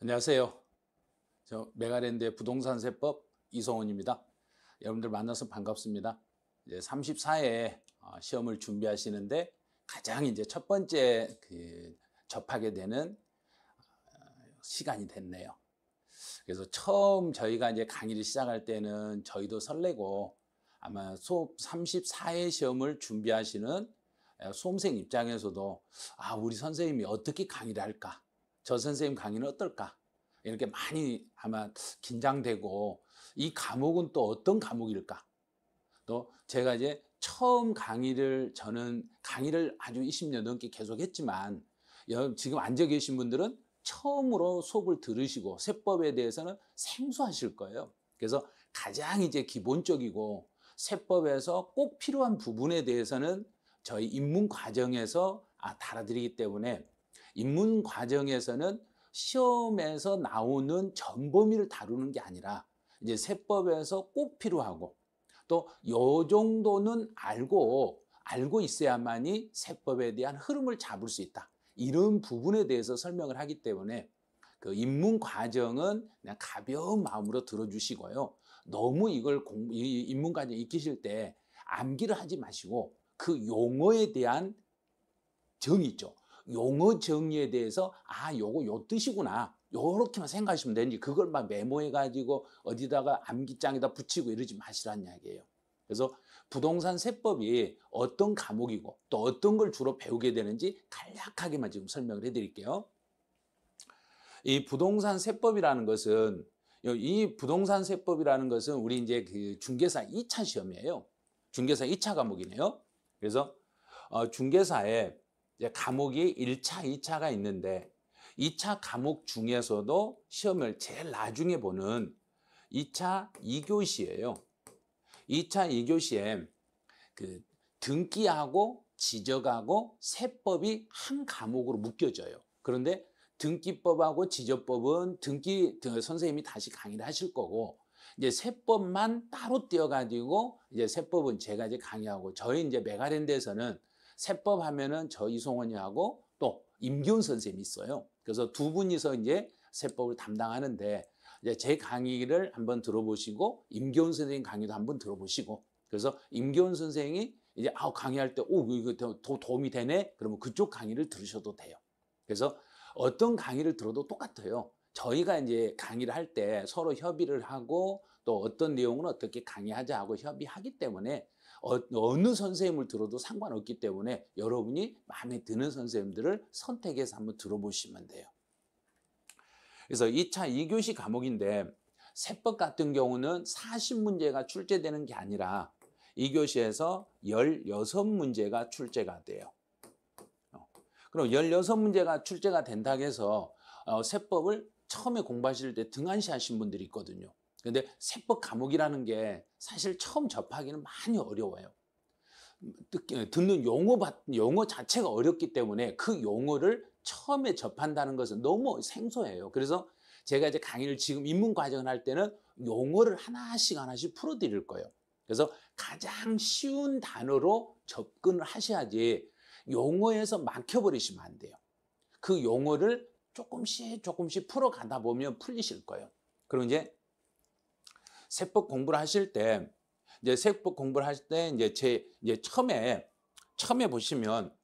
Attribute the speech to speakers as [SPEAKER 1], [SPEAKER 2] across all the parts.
[SPEAKER 1] 안녕하세요. 저 메가랜드의 부동산세법 이성훈입니다. 여러분들 만나서 반갑습니다. 이제 34회 어, 시험을 준비하시는데 가장 이제 첫 번째 그 접하게 되는 어, 시간이 됐네요. 그래서 처음 저희가 이제 강의를 시작할 때는 저희도 설레고 아마 수업 34회 시험을 준비하시는 어, 수험생 입장에서도 아, 우리 선생님이 어떻게 강의를 할까? 저 선생님 강의는 어떨까? 이렇게 많이 아마 긴장되고 이 과목은 또 어떤 과목일까? 또 제가 이제 처음 강의를 저는 강의를 아주 20년 넘게 계속했지만 지금 앉아 계신 분들은 처음으로 수업을 들으시고 세법에 대해서는 생소하실 거예요. 그래서 가장 이제 기본적이고 세법에서 꼭 필요한 부분에 대해서는 저희 입문 과정에서 아, 달아드리기 때문에 입문 과정에서는 시험에서 나오는 전범위를 다루는 게 아니라 이제 세법에서 꼭 필요하고 또 요 정도는 알고 알고 있어야만이 세법에 대한 흐름을 잡을 수 있다. 이런 부분에 대해서 설명을 하기 때문에 그 입문 과정은 그냥 가벼운 마음으로 들어주시고요. 너무 이걸 공, 이 입문 과정 익히실 때 암기를 하지 마시고 그 용어에 대한 정의 있죠. 용어 정의에 대해서 아 요거 요 뜻이구나 요렇게만 생각하시면 되는지 그걸 막 메모해 가지고 어디다가 암기장에다 붙이고 이러지 마시라 이야기예요 그래서 부동산 세법이 어떤 과목이고 또 어떤 걸 주로 배우게 되는지 간략하게만 지금 설명을 해 드릴게요 이 부동산 세법이라는 것은 이 부동산 세법이라는 것은 우리 이제 그 중개사 2차 시험이에요 중개사 2차 과목이네요 그래서 어, 중개사에 이제 감옥이 1차, 2차가 있는데 2차 감옥 중에서도 시험을 제일 나중에 보는 2차 2교시예요. 2차 2교시에 그 등기하고 지적하고 세법이 한감옥으로 묶여져요. 그런데 등기법하고 지적법은 등기 선생님이 다시 강의를 하실 거고 이제 세법만 따로 떼어가지고 이제 세법은 제가 이제 강의하고 저희 이제 메가랜드에서는 세법 하면은 저 이송원이하고 또 임기훈 선생님이 있어요. 그래서 두 분이서 이제 세법을 담당하는데 이제 제 강의를 한번 들어보시고 임기훈 선생님 강의도 한번 들어보시고 그래서 임기훈 선생이 이제 아 강의할 때 오 이거 도, 도움이 되네 그러면 그쪽 강의를 들으셔도 돼요. 그래서 어떤 강의를 들어도 똑같아요. 저희가 이제 강의를 할 때 서로 협의를 하고 또 어떤 내용은 어떻게 강의하자 하고 협의하기 때문에 어, 느 선생님을 들어도 상관없기 때문에 여러분이 마음에 드는 선생님들을 선택해서 한번 들어보시면 돼요. 그래서 2차 2교시 과목인데 세법 같은 경우는 40문제가 출제되는 게 아니라 2교시에서 16문제가 출제가 돼요. 어, 그럼 16문제가 출제가 된다고 해서 어, 세법을 처음에 공부하실 때 등한시 하신 분들이 있거든요. 근데 세법 감옥이라는 게 사실 처음 접하기는 많이 어려워요. 듣는 용어, 용어 자체가 어렵기 때문에 그 용어를 처음에 접한다는 것은 너무 생소해요. 그래서 제가 이제 강의를 지금 입문 과정을 할 때는 용어를 하나씩 하나씩 풀어드릴 거예요. 그래서 가장 쉬운 단어로 접근을 하셔야지 용어에서 막혀버리시면 안 돼요. 그 용어를 조금씩 조금씩 풀어가다 보면 풀리실 거예요. 그럼 이제 세법 공부를 하실 때 이제 세법 공부를 하실 때 이제 제 이제 처음에 처음에 보시면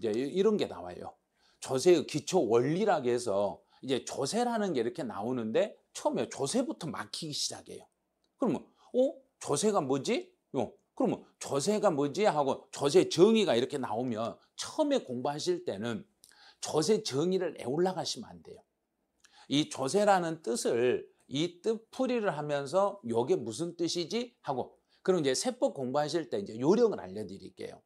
[SPEAKER 1] 이제 이런 게 나와요. 조세의 기초 원리라고 해서 이제 조세라는 게 이렇게 나오는데 처음에 조세부터 막히기 시작해요. 그러면 어 조세가 뭐지? 어 그러면 조세가 뭐지 하고 조세 정의가 이렇게 나오면 처음에 공부하실 때는 조세 정의를 애올라가시면 안 돼요. 이 조세라는 뜻을 이 뜻풀이를 하면서 이게 무슨 뜻이지 하고 그럼 이제 세법 공부하실 때 이제 요령을 알려드릴게요.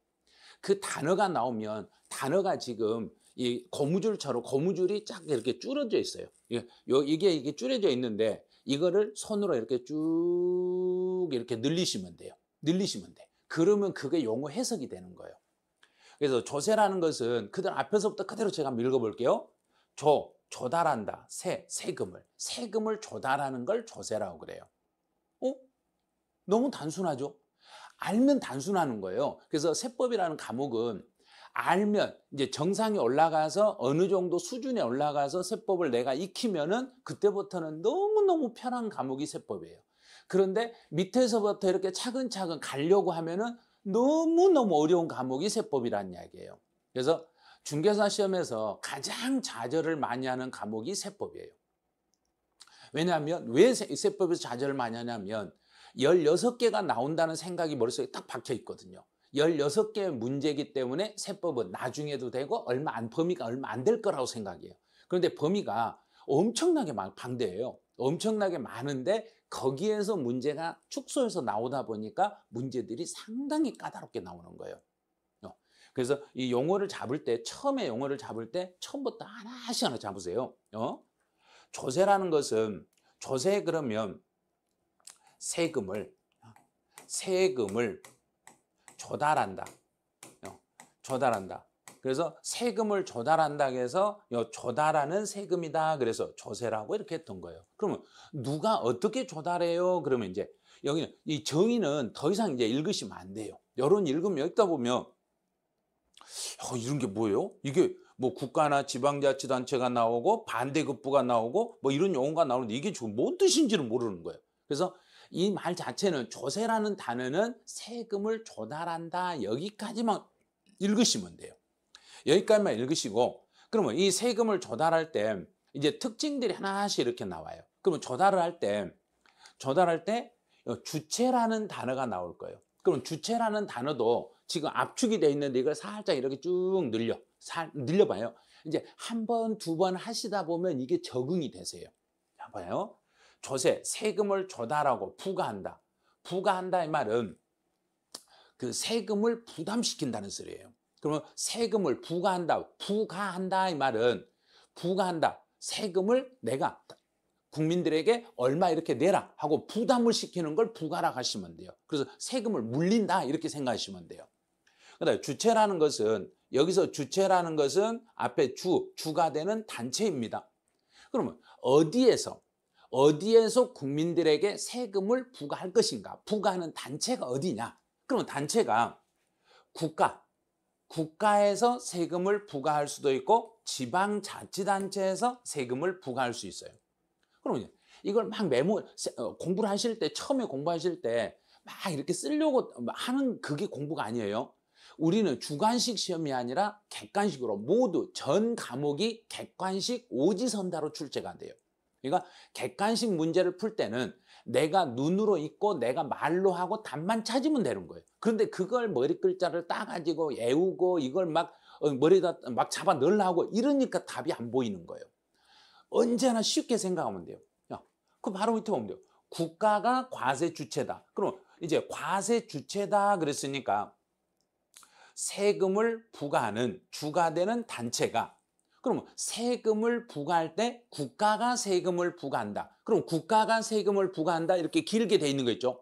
[SPEAKER 1] 그 단어가 나오면 단어가 지금 이 고무줄처럼 고무줄이 쫙 이렇게 줄어져 있어요. 예, 이게 이게, 게 줄어져 있는데 이거를 손으로 이렇게 쭉 이렇게 늘리시면 돼요. 늘리시면 돼. 그러면 그게 용어 해석이 되는 거예요. 그래서 조세라는 것은 그들 앞에서부터 그대로 제가 한 읽어볼게요. 조, 조달한다. 세, 세금을. 세금을 조달하는 걸 조세라고 그래요. 어? 너무 단순하죠? 알면 단순하는 거예요. 그래서 세법이라는 과목은 알면 이제 정상이 올라가서 어느 정도 수준에 올라가서 세법을 내가 익히면은 그때부터는 너무너무 편한 과목이 세법이에요. 그런데 밑에서부터 이렇게 차근차근 가려고 하면은 너무너무 어려운 과목이 세법이란 이야기예요. 그래서 중개사 시험에서 가장 좌절을 많이 하는 과목이 세법이에요. 왜냐하면 왜 세법에서 좌절을 많이 하냐면 16개가 나온다는 생각이 머릿속에 딱 박혀 있거든요. 16개의 문제이기 때문에 세법은 나중에도 되고 얼마 안 범위가 얼마 안 될 거라고 생각해요. 그런데 범위가 엄청나게 방대해요. 엄청나게 많은데 거기에서 문제가 축소해서 나오다 보니까 문제들이 상당히 까다롭게 나오는 거예요. 그래서 이 용어를 잡을 때 처음에 용어를 잡을 때 처음부터 하나씩 하나 잡으세요. 어? 조세라는 것은 조세 그러면 세금을 세금을 조달한다. 어, 조달한다. 그래서 세금을 조달한다 해서 조달하는 세금이다. 그래서 조세라고 이렇게 했던 거예요. 그러면 누가 어떻게 조달해요? 그러면 이제 여기이 정의는 더 이상 이제 읽으시면 안 돼요. 여론 읽으면 읽다 보면 어, 이런 게 뭐예요? 이게 뭐 국가나 지방자치단체가 나오고 반대급부가 나오고 뭐 이런 용어가 나오는데 이게 뭔 뜻인지를 모르는 거예요. 그래서 이 말 자체는 조세라는 단어는 세금을 조달한다 여기까지만 읽으시면 돼요. 여기까지만 읽으시고 그러면 이 세금을 조달할 때 이제 특징들이 하나씩 이렇게 나와요. 그러면 조달을 할 때 조달할 때 주체라는 단어가 나올 거예요. 그럼 주체라는 단어도 지금 압축이 돼 있는데 이걸 살짝 이렇게 쭉 늘려 살, 늘려봐요 이제 한번두 번 하시다 보면 이게 적응이 되세요 봐봐요 조세 세금을 조달하고 부과한다 부과한다의 말은 그 세금을 부담시킨다는 소리예요 그러면 세금을 부과한다 부과한다의 말은 부과한다 세금을 내가 국민들에게 얼마 이렇게 내라 하고 부담을 시키는 걸 부가라 하시면 돼요. 그래서 세금을 물린다 이렇게 생각하시면 돼요. 그다음 주체라는 것은 여기서 주체라는 것은 앞에 주, 주가 되는 단체입니다. 그러면 어디에서 어디에서 국민들에게 세금을 부과할 것인가? 부과하는 단체가 어디냐? 그러면 단체가 국가, 국가에서 세금을 부과할 수도 있고 지방자치단체에서 세금을 부과할 수 있어요. 그러면 이걸 막 메모, 어, 공부를 하실 때, 처음에 공부하실 때 막 이렇게 쓰려고 하는 그게 공부가 아니에요. 우리는 주관식 시험이 아니라 객관식으로 모두 전 과목이 객관식 오지선다로 출제가 돼요. 그러니까 객관식 문제를 풀 때는 내가 눈으로 있고 내가 말로 하고 답만 찾으면 되는 거예요. 그런데 그걸 머리 글자를 따가지고 외우고 이걸 막 어, 머리에다 막 잡아 넣으려고 이러니까 답이 안 보이는 거예요. 언제나 쉽게 생각하면 돼요. 야, 그 바로 밑에 보면 돼요. 국가가 과세 주체다. 그럼 이제 과세 주체다 그랬으니까 세금을 부과하는 주가 되는 단체가 그러면 세금을 부과할 때 국가가 세금을 부과한다. 그럼 국가가 세금을 부과한다 이렇게 길게 돼 있는 거 있죠.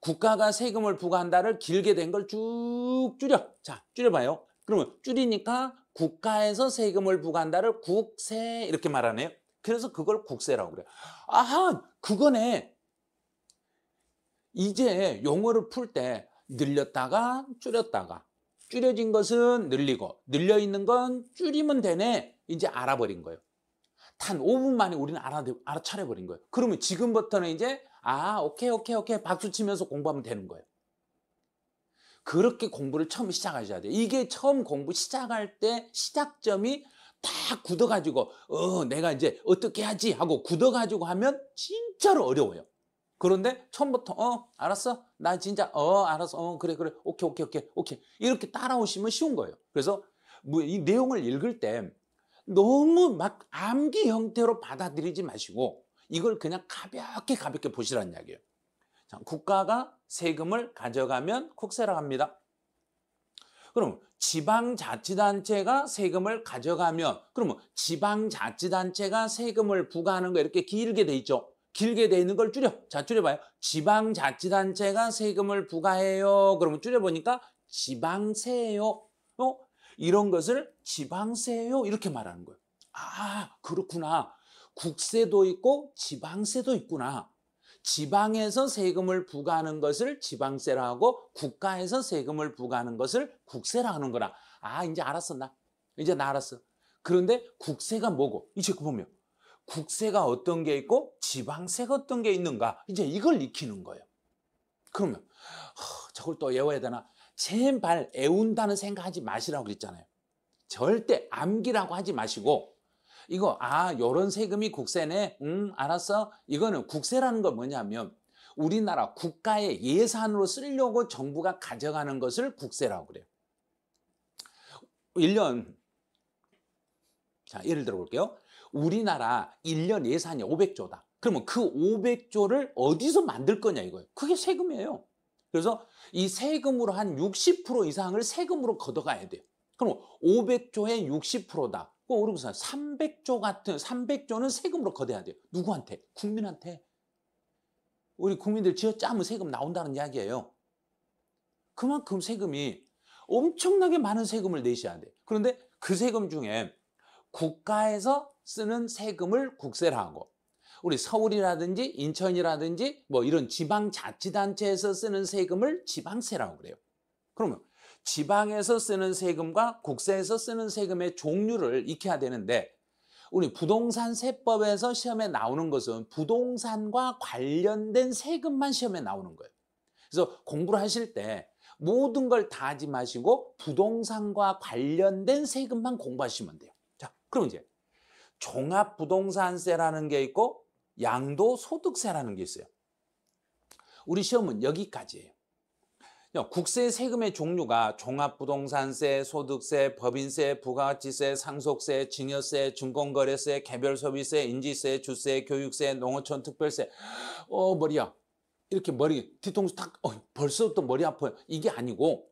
[SPEAKER 1] 국가가 세금을 부과한다를 길게 된 걸 쭉 줄여. 자, 줄여봐요. 그러면 줄이니까 국가에서 세금을 부과한다를 국세 이렇게 말하네요. 그래서 그걸 국세라고 그래요. 아하, 그거네. 이제 용어를 풀 때 늘렸다가 줄였다가 줄여진 것은 늘리고 늘려 있는 건 줄이면 되네 이제 알아버린 거예요. 단 5분 만에 우리는 알아, 알아차려버린 거예요. 그러면 지금부터는 이제 아 오케이 오케이 오케이 박수 치면서 공부하면 되는 거예요. 그렇게 공부를 처음 시작하셔야 돼요. 이게 처음 공부 시작할 때 시작점이 다 굳어가지고 어 내가 이제 어떻게 하지 하고 굳어가지고 하면 진짜로 어려워요. 그런데 처음부터 어 알았어 나 진짜 어 알았어 어 그래 그래 오케이 오케이 오케이 오케이 이렇게 따라오시면 쉬운 거예요 그래서 뭐 이 내용을 읽을 때 너무 막 암기 형태로 받아들이지 마시고 이걸 그냥 가볍게 가볍게 보시라는 이야기예요 자, 국가가 세금을 가져가면 국세라 합니다 그럼 지방자치단체가 세금을 가져가면 그러면 지방자치단체가 세금을 부과하는 거 이렇게 길게 돼 있죠 길게 돼 있는 걸 줄여. 자, 줄여봐요. 지방자치단체가 세금을 부과해요. 그러면 줄여보니까 지방세예요. 어? 이런 것을 지방세예요. 이렇게 말하는 거예요. 아, 그렇구나. 국세도 있고 지방세도 있구나. 지방에서 세금을 부과하는 것을 지방세라 하고 국가에서 세금을 부과하는 것을 국세라 하는 거라. 아, 이제 알았었 나. 이제 나 알았어. 그런데 국세가 뭐고? 이 체크 보면 국세가 어떤 게 있고 지방세가 어떤 게 있는가 이제 이걸 익히는 거예요. 그러면 허, 저걸 또 외워야 되나? 제발 애운다는 생각하지 마시라고 그랬잖아요. 절대 암기라고 하지 마시고 이거 아 요런 세금이 국세네 음 알았어 이거는 국세라는 건 뭐냐면 우리나라 국가의 예산으로 쓰려고 정부가 가져가는 것을 국세라고 그래요 1년 자 예를 들어 볼게요 우리나라 1년 예산이 500조다. 그러면 그 500조를 어디서 만들 거냐 이거예요. 그게 세금이에요. 그래서 이 세금으로 한 60% 이상을 세금으로 걷어가야 돼요. 그럼 500조의 60%다. 꼭 그러고 300조 같은 300조는 세금으로 걷어야 돼요. 누구한테? 국민한테. 우리 국민들 지어짜면 세금 나온다는 이야기예요. 그만큼 세금이 엄청나게 많은 세금을 내셔야 돼요. 그런데 그 세금 중에 국가에서 쓰는 세금을 국세라고 우리 서울이라든지 인천이라든지 뭐 이런 지방자치단체에서 쓰는 세금을 지방세라고 그래요. 그러면 지방에서 쓰는 세금과 국세에서 쓰는 세금의 종류를 익혀야 되는데 우리 부동산 세법에서 시험에 나오는 것은 부동산과 관련된 세금만 시험에 나오는 거예요. 그래서 공부를 하실 때 모든 걸 다 하지 마시고 부동산과 관련된 세금만 공부하시면 돼요. 그럼 이제 종합부동산세라는 게 있고 양도소득세라는 게 있어요. 우리 시험은 여기까지예요. 국세 세금의 종류가 종합부동산세, 소득세, 법인세, 부가가치세, 상속세, 증여세, 증권거래세, 개별소비세, 인지세, 주세, 교육세, 농어촌 특별세. 어 머리야. 이렇게 머리 뒤통수 탁 어, 벌써부터 머리 아파요. 이게 아니고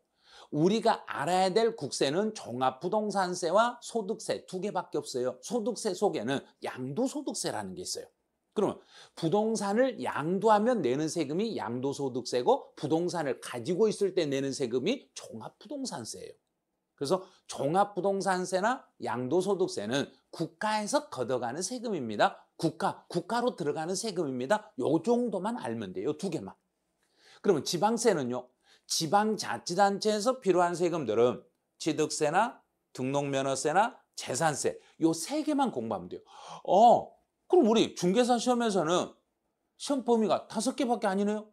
[SPEAKER 1] 우리가 알아야 될 국세는 종합부동산세와 소득세 두 개밖에 없어요. 소득세 속에는 양도소득세라는 게 있어요. 그러면 부동산을 양도하면 내는 세금이 양도소득세고 부동산을 가지고 있을 때 내는 세금이 종합부동산세예요. 그래서 종합부동산세나 양도소득세는 국가에서 걷어가는 세금입니다. 국가, 국가로 들어가는 세금입니다. 요 정도만 알면 돼요. 두 개만. 그러면 지방세는요. 지방자치단체에서 필요한 세금들은 취득세나 등록면허세나 재산세 요 세 개만 공부하면 돼요. 어, 그럼 우리 중개사 시험에서는 시험 범위가 다섯 개밖에 아니네요.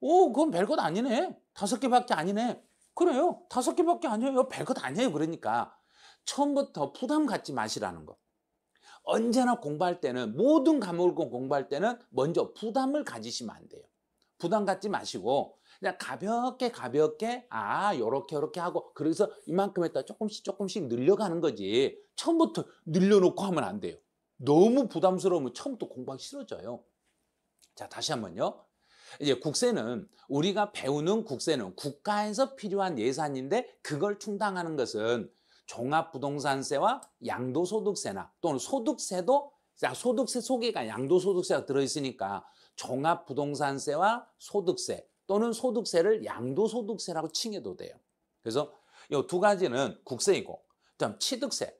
[SPEAKER 1] 오, 그건 별 것 아니네. 다섯 개밖에 아니네. 그래요. 다섯 개밖에 아니에요. 별 것 아니에요. 그러니까 처음부터 부담 갖지 마시라는 거. 언제나 공부할 때는 모든 과목을 공부할 때는 먼저 부담을 가지시면 안 돼요. 부담 갖지 마시고 그냥 가볍게 가볍게 아 요렇게 요렇게 하고 그래서 이만큼 했다 조금씩 조금씩 늘려가는 거지 처음부터 늘려놓고 하면 안 돼요 너무 부담스러우면 처음부터 공부하기 싫어져요 자 다시 한번요 이제 국세는 우리가 배우는 국세는 국가에서 필요한 예산인데 그걸 충당하는 것은 종합부동산세와 양도소득세나 또는 소득세도 자, 소득세 소개가 양도소득세가 들어있으니까 종합부동산세와 소득세 또는 소득세를 양도소득세라고 칭해도 돼요. 그래서 이 두 가지는 국세이고 그다음 취득세.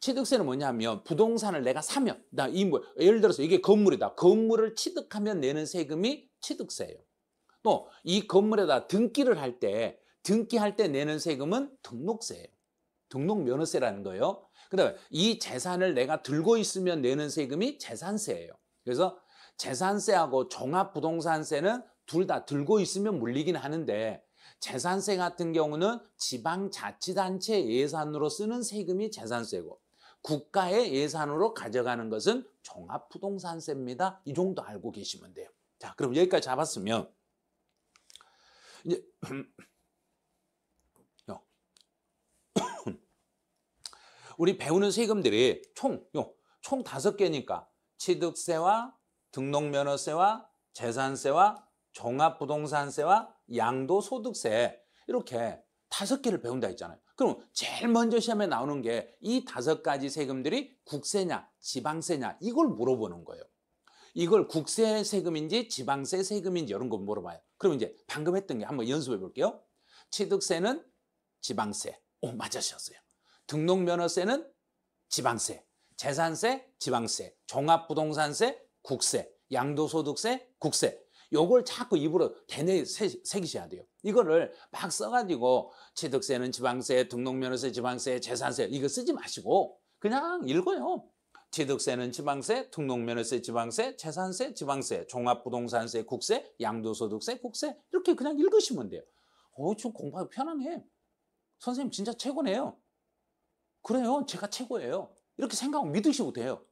[SPEAKER 1] 취득세는 뭐냐면 부동산을 내가 사면 나이뭐 예를 들어서 이게 건물이다. 건물을 취득하면 내는 세금이 취득세예요. 또 이 건물에다 등기를 할 때 등기할 때 내는 세금은 등록세예요. 등록 면허세라는 거예요. 그다음에 이 재산을 내가 들고 있으면 내는 세금이 재산세예요. 그래서 재산세하고 종합부동산세는 둘다 들고 있으면 물리긴 하는데 재산세 같은 경우는 지방자치단체 예산으로 쓰는 세금이 재산세고 국가의 예산으로 가져가는 것은 종합부동산세입니다. 이 정도 알고 계시면 돼요. 자, 그럼 여기까지 잡았으면 이제 우리 배우는 세금들이 총, 요, 총 다섯 개니까 취득세와 등록면허세와 재산세와 종합부동산세와 양도소득세 이렇게 다섯 개를 배운다 했잖아요. 그럼 제일 먼저 시험에 나오는 게 이 다섯 가지 세금들이 국세냐 지방세냐 이걸 물어보는 거예요. 이걸 국세 세금인지 지방세 세금인지 이런 거 물어봐요. 그럼 이제 방금 했던 게 한번 연습해 볼게요. 취득세는 지방세. 오, 맞으셨어요. 등록면허세는 지방세. 재산세, 지방세. 종합부동산세, 국세. 양도소득세, 국세. 요걸 자꾸 입으로 대뇌 새기셔야 돼요. 이거를 막 써가지고 취득세는 지방세, 등록면허세 지방세, 재산세 이거 쓰지 마시고 그냥 읽어요. 취득세는 지방세, 등록면허세 지방세, 재산세 지방세, 종합부동산세 국세, 양도소득세 국세 이렇게 그냥 읽으시면 돼요. 어, 우금 공부하기 편안해. 선생님 진짜 최고네요. 그래요. 제가 최고예요. 이렇게 생각하고 믿으시고 돼요.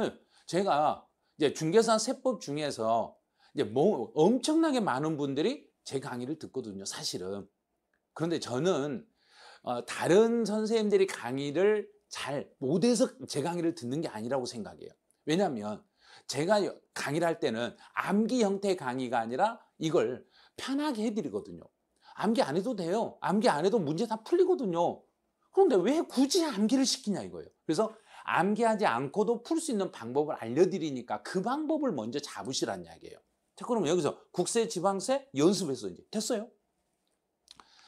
[SPEAKER 1] 예, 제가 이제 중개사 세법 중에서 이제 뭐 엄청나게 많은 분들이 제 강의를 듣거든요, 사실은. 그런데 저는 어, 다른 선생님들이 강의를 잘 못해서 제 강의를 듣는 게 아니라고 생각해요. 왜냐하면 제가 강의를 할 때는 암기 형태의 강의가 아니라 이걸 편하게 해드리거든요. 암기 안 해도 돼요. 암기 안 해도 문제 다 풀리거든요. 그런데 왜 굳이 암기를 시키냐 이거예요. 그래서 암기하지 않고도 풀 수 있는 방법을 알려드리니까 그 방법을 먼저 잡으시란 이야기예요. 자, 그러면 여기서 국세 지방세 연습했어. 이제 됐어요.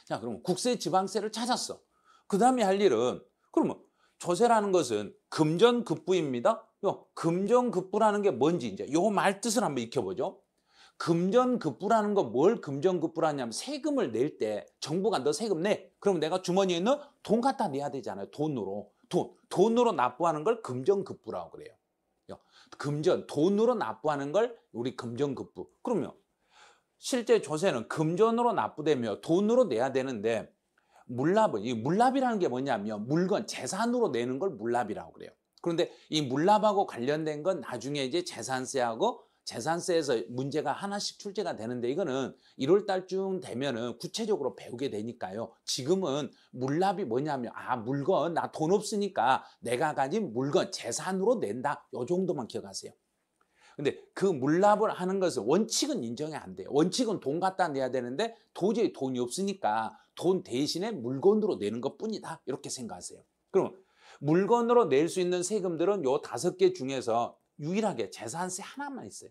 [SPEAKER 1] 자, 그러면 국세 지방세를 찾았어. 그 다음에 할 일은 그러면 조세라는 것은 금전급부입니다. 요 금전급부라는 게 뭔지 이제 요말 뜻을 한번 익혀보죠. 금전급부라는 건 뭘 금전급부라냐면 세금을 낼 때 정부가 너 세금 내. 그럼 내가 주머니에 있는 돈 갖다 내야 되잖아요. 돈으로. 돈. 돈으로 납부하는 걸 금전급부라고 그래요. 금전, 돈으로 납부하는 걸 우리 금전급부. 그럼요. 실제 조세는 금전으로 납부되며 돈으로 내야 되는데 물납은 이 물납이라는 게 뭐냐면 물건 재산으로 내는 걸 물납이라고 그래요. 그런데 이 물납하고 관련된 건 나중에 이제 재산세하고 재산세에서 문제가 하나씩 출제가 되는데 이거는 1월 달쯤 되면은 구체적으로 배우게 되니까요. 지금은 물납이 뭐냐면 아 물건 나 돈 없으니까 내가 가진 물건 재산으로 낸다. 요 정도만 기억하세요. 근데 그 물납을 하는 것은 원칙은 인정이 안 돼요. 원칙은 돈 갖다 내야 되는데 도저히 돈이 없으니까 돈 대신에 물건으로 내는 것 뿐이다. 이렇게 생각하세요. 그럼 물건으로 낼 수 있는 세금들은 요 다섯 개 중에서 유일하게 재산세 하나만 있어요.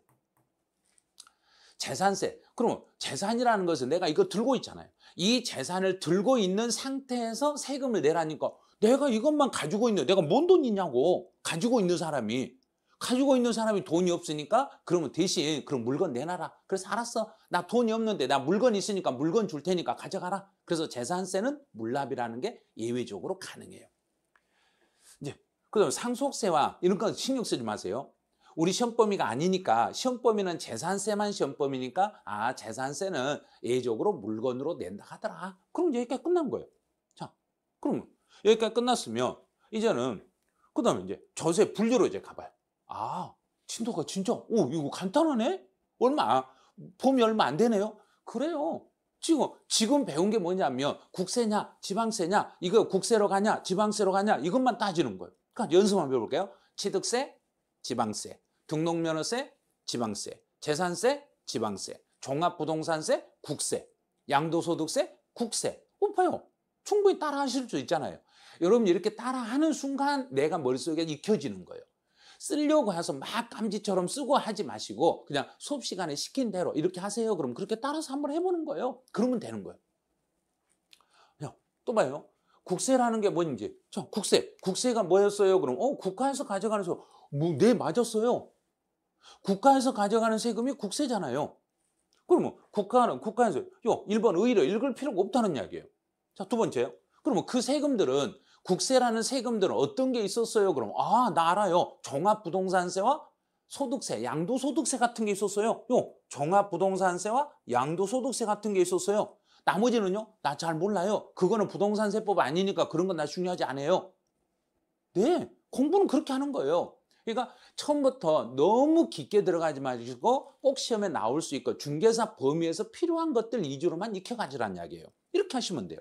[SPEAKER 1] 재산세. 그러면 재산이라는 것은 내가 이거 들고 있잖아요. 이 재산을 들고 있는 상태에서 세금을 내라니까 내가 이것만 가지고 있는 내가 뭔 돈이냐고 가지고 있는 사람이 가지고 있는 사람이 돈이 없으니까 그러면 대신 그럼 물건 내놔라. 그래서 알았어. 나 돈이 없는데 나 물건 있으니까 물건 줄 테니까 가져가라. 그래서 재산세는 물납이라는 게 예외적으로 가능해요. 이제 그다음 상속세와 이런 건 신경 쓰지 마세요. 우리 시험 범위가 아니니까 시험 범위는 재산세만 시험 범위니까 아 재산세는 예외적으로 물건으로 낸다 하더라. 그럼 여기까지 끝난 거예요. 자, 그럼 여기까지 끝났으면 이제는 그 다음에 이제 조세 분류로 이제 가봐요. 아, 진도가 진짜 오 이거 간단하네. 얼마 봄이 얼마 안 되네요. 그래요. 지금 지금 배운 게 뭐냐면 국세냐 지방세냐 이거 국세로 가냐 지방세로 가냐 이것만 따지는 거예요. 그러니까 연습 한번 해볼게요. 취득세, 지방세, 등록면허세, 지방세, 재산세, 지방세, 종합부동산세, 국세, 양도소득세, 국세. 오빠요. 충분히 따라하실 수 있잖아요. 여러분 이렇게 따라하는 순간 내가 머릿속에 익혀지는 거예요. 쓰려고 해서 막 감지처럼 쓰고 하지 마시고 그냥 수업 시간에 시킨 대로 이렇게 하세요. 그럼 그렇게 따라서 한번 해보는 거예요. 그러면 되는 거예요. 그냥 또 봐요. 국세라는 게 뭔지. 저 국세. 국세가 뭐였어요? 그럼 어 국가에서 가져가는 소. 뭐, 네, 맞았어요. 국가에서 가져가는 세금이 국세잖아요. 그러면 뭐 국가는 국가에서 요 일본 의의를 읽을 필요가 없다는 이야기예요. 자, 두 번째요. 그러면 뭐 그 세금들은 국세라는 세금들은 어떤 게 있었어요? 그럼 아, 나 알아요. 종합부동산세와 소득세, 양도소득세 같은 게 있었어요. 요 종합부동산세와 양도소득세 같은 게 있었어요. 나머지는요? 나 잘 몰라요. 그거는 부동산세법 아니니까 그런 건 나 중요하지 않아요. 네, 공부는 그렇게 하는 거예요. 그러니까 처음부터 너무 깊게 들어가지 마시고 꼭 시험에 나올 수 있고 중개사 범위에서 필요한 것들 위주로만 익혀가지란 이야기예요. 이렇게 하시면 돼요.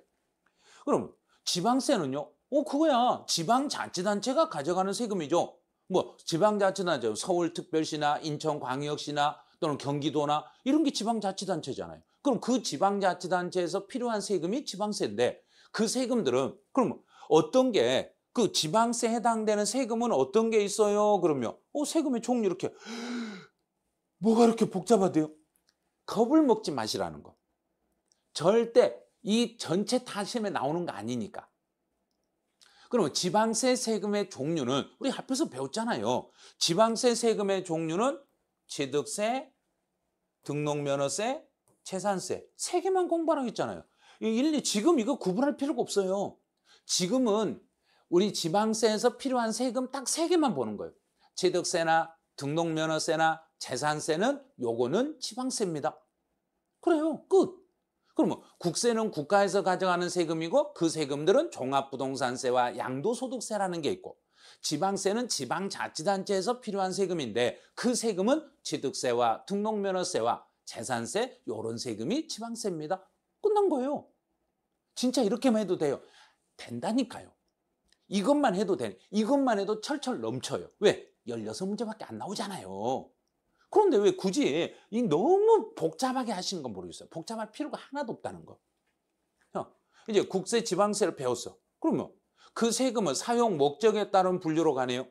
[SPEAKER 1] 그럼 지방세는요? 어 그거야 지방자치단체가 가져가는 세금이죠. 뭐 지방자치단체 서울특별시나 인천광역시나 또는 경기도나 이런 게 지방자치단체잖아요. 그럼 그 지방자치단체에서 필요한 세금이 지방세인데 그 세금들은 그럼 어떤 게그 지방세 해당되는 세금은 어떤 게 있어요? 그러면 어 세금이 총 이렇게 뭐가 이렇게 복잡하대요? 겁을 먹지 마시라는 거. 절대 이 전체 타심에 나오는 거 아니니까. 그러면 지방세 세금의 종류는 우리 앞에서 배웠잖아요. 지방세 세금의 종류는 취득세, 등록면허세, 재산세 세 개만 공부하라고 했잖아요. 일리 지금 이거 구분할 필요가 없어요. 지금은 우리 지방세에서 필요한 세금 딱 세 개만 보는 거예요. 취득세나 등록면허세나 재산세는 요거는 지방세입니다. 그래요. 끝. 그러면 국세는 국가에서 가져가는 세금이고 그 세금들은 종합부동산세와 양도소득세라는 게 있고 지방세는 지방자치단체에서 필요한 세금인데 그 세금은 취득세와 등록면허세와 재산세 요런 세금이 지방세입니다. 끝난 거예요. 진짜 이렇게만 해도 돼요. 된다니까요. 이것만 해도 되 이것만 해도 철철 넘쳐요. 왜? 16문제밖에 안 나오잖아요. 그런데 왜 굳이 이 너무 복잡하게 하시는 건 모르겠어요. 복잡할 필요가 하나도 없다는 거. 형, 이제 국세 지방세를 배웠어. 그러면 그 세금은 사용 목적에 따른 분류로 가네요.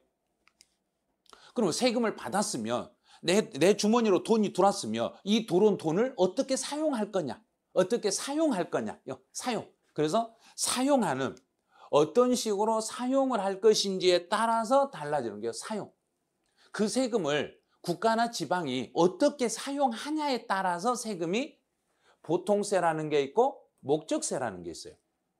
[SPEAKER 1] 그러면 세금을 받았으면 내, 내 주머니로 돈이 들어왔으면 이 들어온 돈을 어떻게 사용할 거냐? 어떻게 사용할 거냐? 요 사용. 그래서 사용하는 어떤 식으로 사용을 할 것인지에 따라서 달라지는 게 사용. 그 세금을 국가나 지방이 어떻게 사용하냐에 따라서 세금이 보통세라는 게 있고 목적세라는 게 있어요.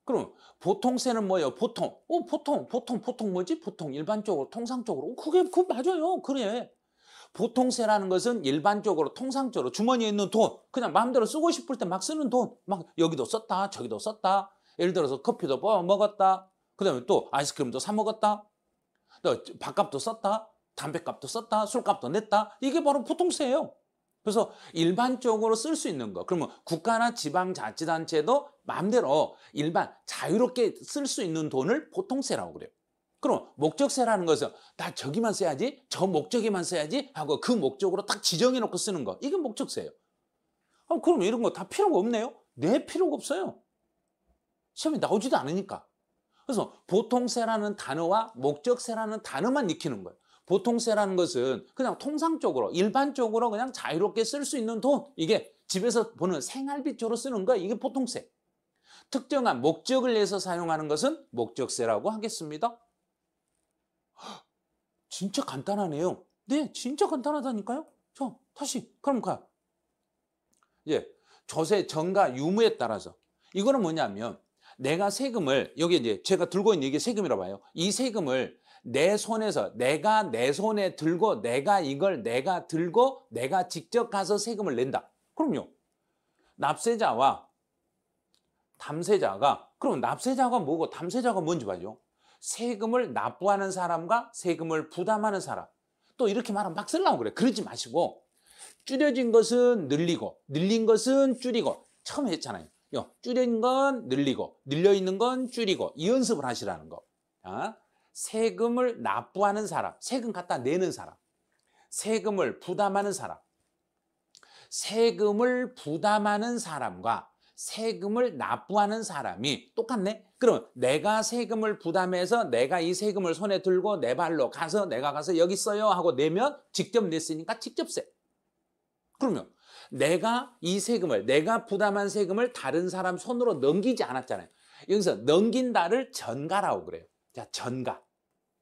[SPEAKER 1] 그럼 보통세는 뭐예요? 보통. 어, 보통, 보통, 보통 뭐지? 보통, 일반적으로, 통상적으로. 어, 그게, 그 맞아요. 그래. 보통세라는 것은 일반적으로, 통상적으로 주머니에 있는 돈, 그냥 마음대로 쓰고 싶을 때 막 쓰는 돈, 막 여기도 썼다, 저기도 썼다, 예를 들어서 커피도 뽑아 뭐 먹었다. 그 다음에 또 아이스크림도 사 먹었다. 또 밥값도 썼다. 담배값도 썼다. 술값도 냈다. 이게 바로 부통세예요. 그래서 일반적으로 쓸 수 있는 거 그러면 국가나 지방자치단체도 마음대로 일반 자유롭게 쓸 수 있는 돈을 보통세라고 그래요. 그럼 목적세라는 것은 나 저기만 써야지 저 목적에만 써야지 하고 그 목적으로 딱 지정해 놓고 쓰는 거 이게 목적세예요. 그럼 이런 거 다 필요가 없네요? 내 네, 필요가 없어요. 시험에 나오지도 않으니까. 그래서 보통세라는 단어와 목적세라는 단어만 익히는 거예요. 보통세라는 것은 그냥 통상적으로 일반적으로 그냥 자유롭게 쓸 수 있는 돈 이게 집에서 보는 생활비조로 쓰는 거 이게 보통세. 특정한 목적을 위해서 사용하는 것은 목적세라고 하겠습니다. 진짜 간단하네요. 네, 진짜 간단하다니까요. 자, 다시 그럼 가요. 예, 조세, 정가, 유무에 따라서 이거는 뭐냐면 내가 세금을 여기 이제 제가 들고 있는 이게 세금이라고 봐요. 이 세금을 내 손에서 내가 내 손에 들고 내가 이걸 내가 들고 내가 직접 가서 세금을 낸다. 그럼요. 납세자와 담세자가 그럼 납세자가 뭐고 담세자가 뭔지 봐죠. 세금을 납부하는 사람과 세금을 부담하는 사람. 또 이렇게 말하면 막 쓸라고 그래. 그러지 마시고 줄여진 것은 늘리고 늘린 것은 줄이고 처음 했잖아요. 줄인건 늘리고 늘려 있는 건 줄이고 이 연습을 하시라는 거. 어? 세금을 납부하는 사람, 세금 갖다 내는 사람, 세금을 부담하는 사람, 세금을 부담하는 사람과 세금을 납부하는 사람이 똑같네? 그럼 내가 세금을 부담해서 내가 이 세금을 손에 들고 내 발로 가서 내가 가서 여기 써요 하고 내면 직접 냈으니까 직접세. 그러면 내가 이 세금을 내가 부담한 세금을 다른 사람 손으로 넘기지 않았잖아요. 여기서 넘긴다를 전가라고 그래요. 자, 전가.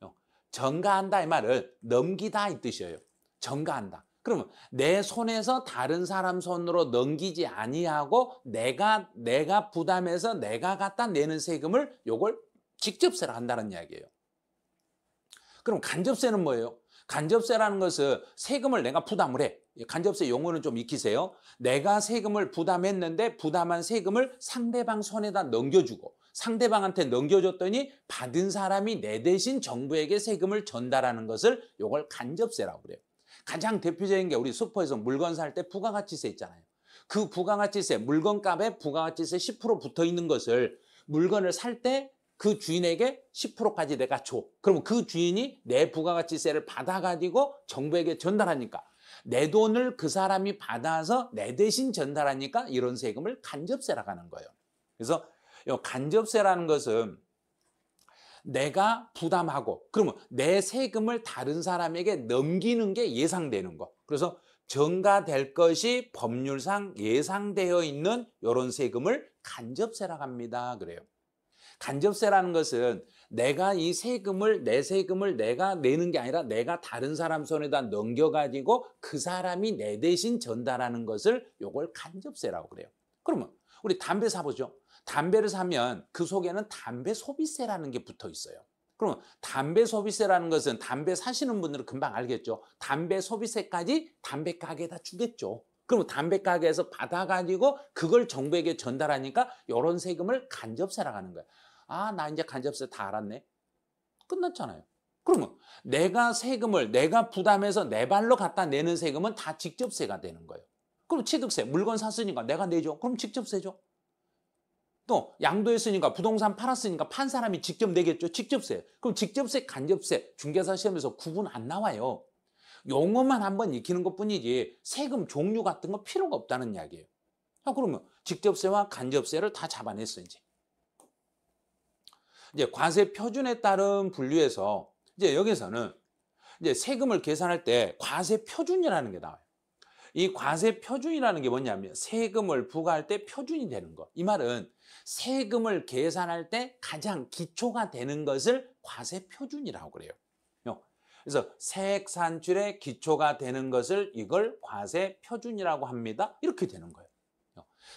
[SPEAKER 1] 어, 전가한다 이 말은 넘기다 이 뜻이에요. 전가한다. 그러면 내 손에서 다른 사람 손으로 넘기지 아니하고 내가 내가 부담해서 내가 갖다 내는 세금을 요걸 직접세라 한다는 이야기예요. 그럼 간접세는 뭐예요? 간접세라는 것은 세금을 내가 부담을 해. 예, 간접세 용어는 좀 익히세요. 내가 세금을 부담했는데 부담한 세금을 상대방 손에다 넘겨주고 상대방한테 넘겨줬더니 받은 사람이 내 대신 정부에게 세금을 전달하는 것을 요걸 간접세라고 그래요. 가장 대표적인 게 우리 슈퍼에서 물건 살 때 부가가치세 있잖아요. 그 부가가치세, 물건값에 부가가치세 10% 붙어 있는 것을 물건을 살 때 그 주인에게 10%까지 내가 줘. 그러면 그 주인이 내 부가가치세를 받아가지고 정부에게 전달하니까 내 돈을 그 사람이 받아서 내 대신 전달하니까 이런 세금을 간접세라고 하는 거예요. 그래서 이 간접세라는 것은 내가 부담하고 그러면 내 세금을 다른 사람에게 넘기는 게 예상되는 거. 그래서 전가될 것이 법률상 예상되어 있는 이런 세금을 간접세라고 합니다. 그래요. 간접세라는 것은 내가 이 세금을 내 세금을 내가 내는 게 아니라 내가 다른 사람 손에다 넘겨가지고 그 사람이 내 대신 전달하는 것을 요걸 간접세라고 그래요. 그러면 우리 담배 사보죠. 담배를 사면 그 속에는 담배 소비세라는 게 붙어 있어요. 그러면 담배 소비세라는 것은 담배 사시는 분들은 금방 알겠죠. 담배 소비세까지 담배 가게에다 주겠죠. 그러면 담배 가게에서 받아가지고 그걸 정부에게 전달하니까 이런 세금을 간접세라고 하는 거예요. 아, 나 이제 간접세 다 알았네. 끝났잖아요. 그러면 내가 세금을 내가 부담해서 내 발로 갖다 내는 세금은 다 직접세가 되는 거예요. 그럼 취득세, 물건 샀으니까 내가 내죠. 그럼 직접세죠. 또 양도했으니까 부동산 팔았으니까 판 사람이 직접 내겠죠. 직접세. 그럼 직접세, 간접세, 중개사 시험에서 구분 안 나와요. 용어만 한번 익히는 것뿐이지 세금 종류 같은 거 필요가 없다는 이야기예요. 아, 그러면 직접세와 간접세를 다 잡아냈어 이제. 이제 관세 표준에 따른 분류에서 이제 여기서는 이제 세금을 계산할 때과세 표준이라는 게 나와요. 이과세 표준이라는 게 뭐냐면 세금을 부과할 때 표준이 되는 거. 이 말은 세금을 계산할 때 가장 기초가 되는 것을 과세 표준이라고 그래요. 그래서 세액 산출의 기초가 되는 것을 이걸 과세 표준이라고 합니다. 이렇게 되는 거예요.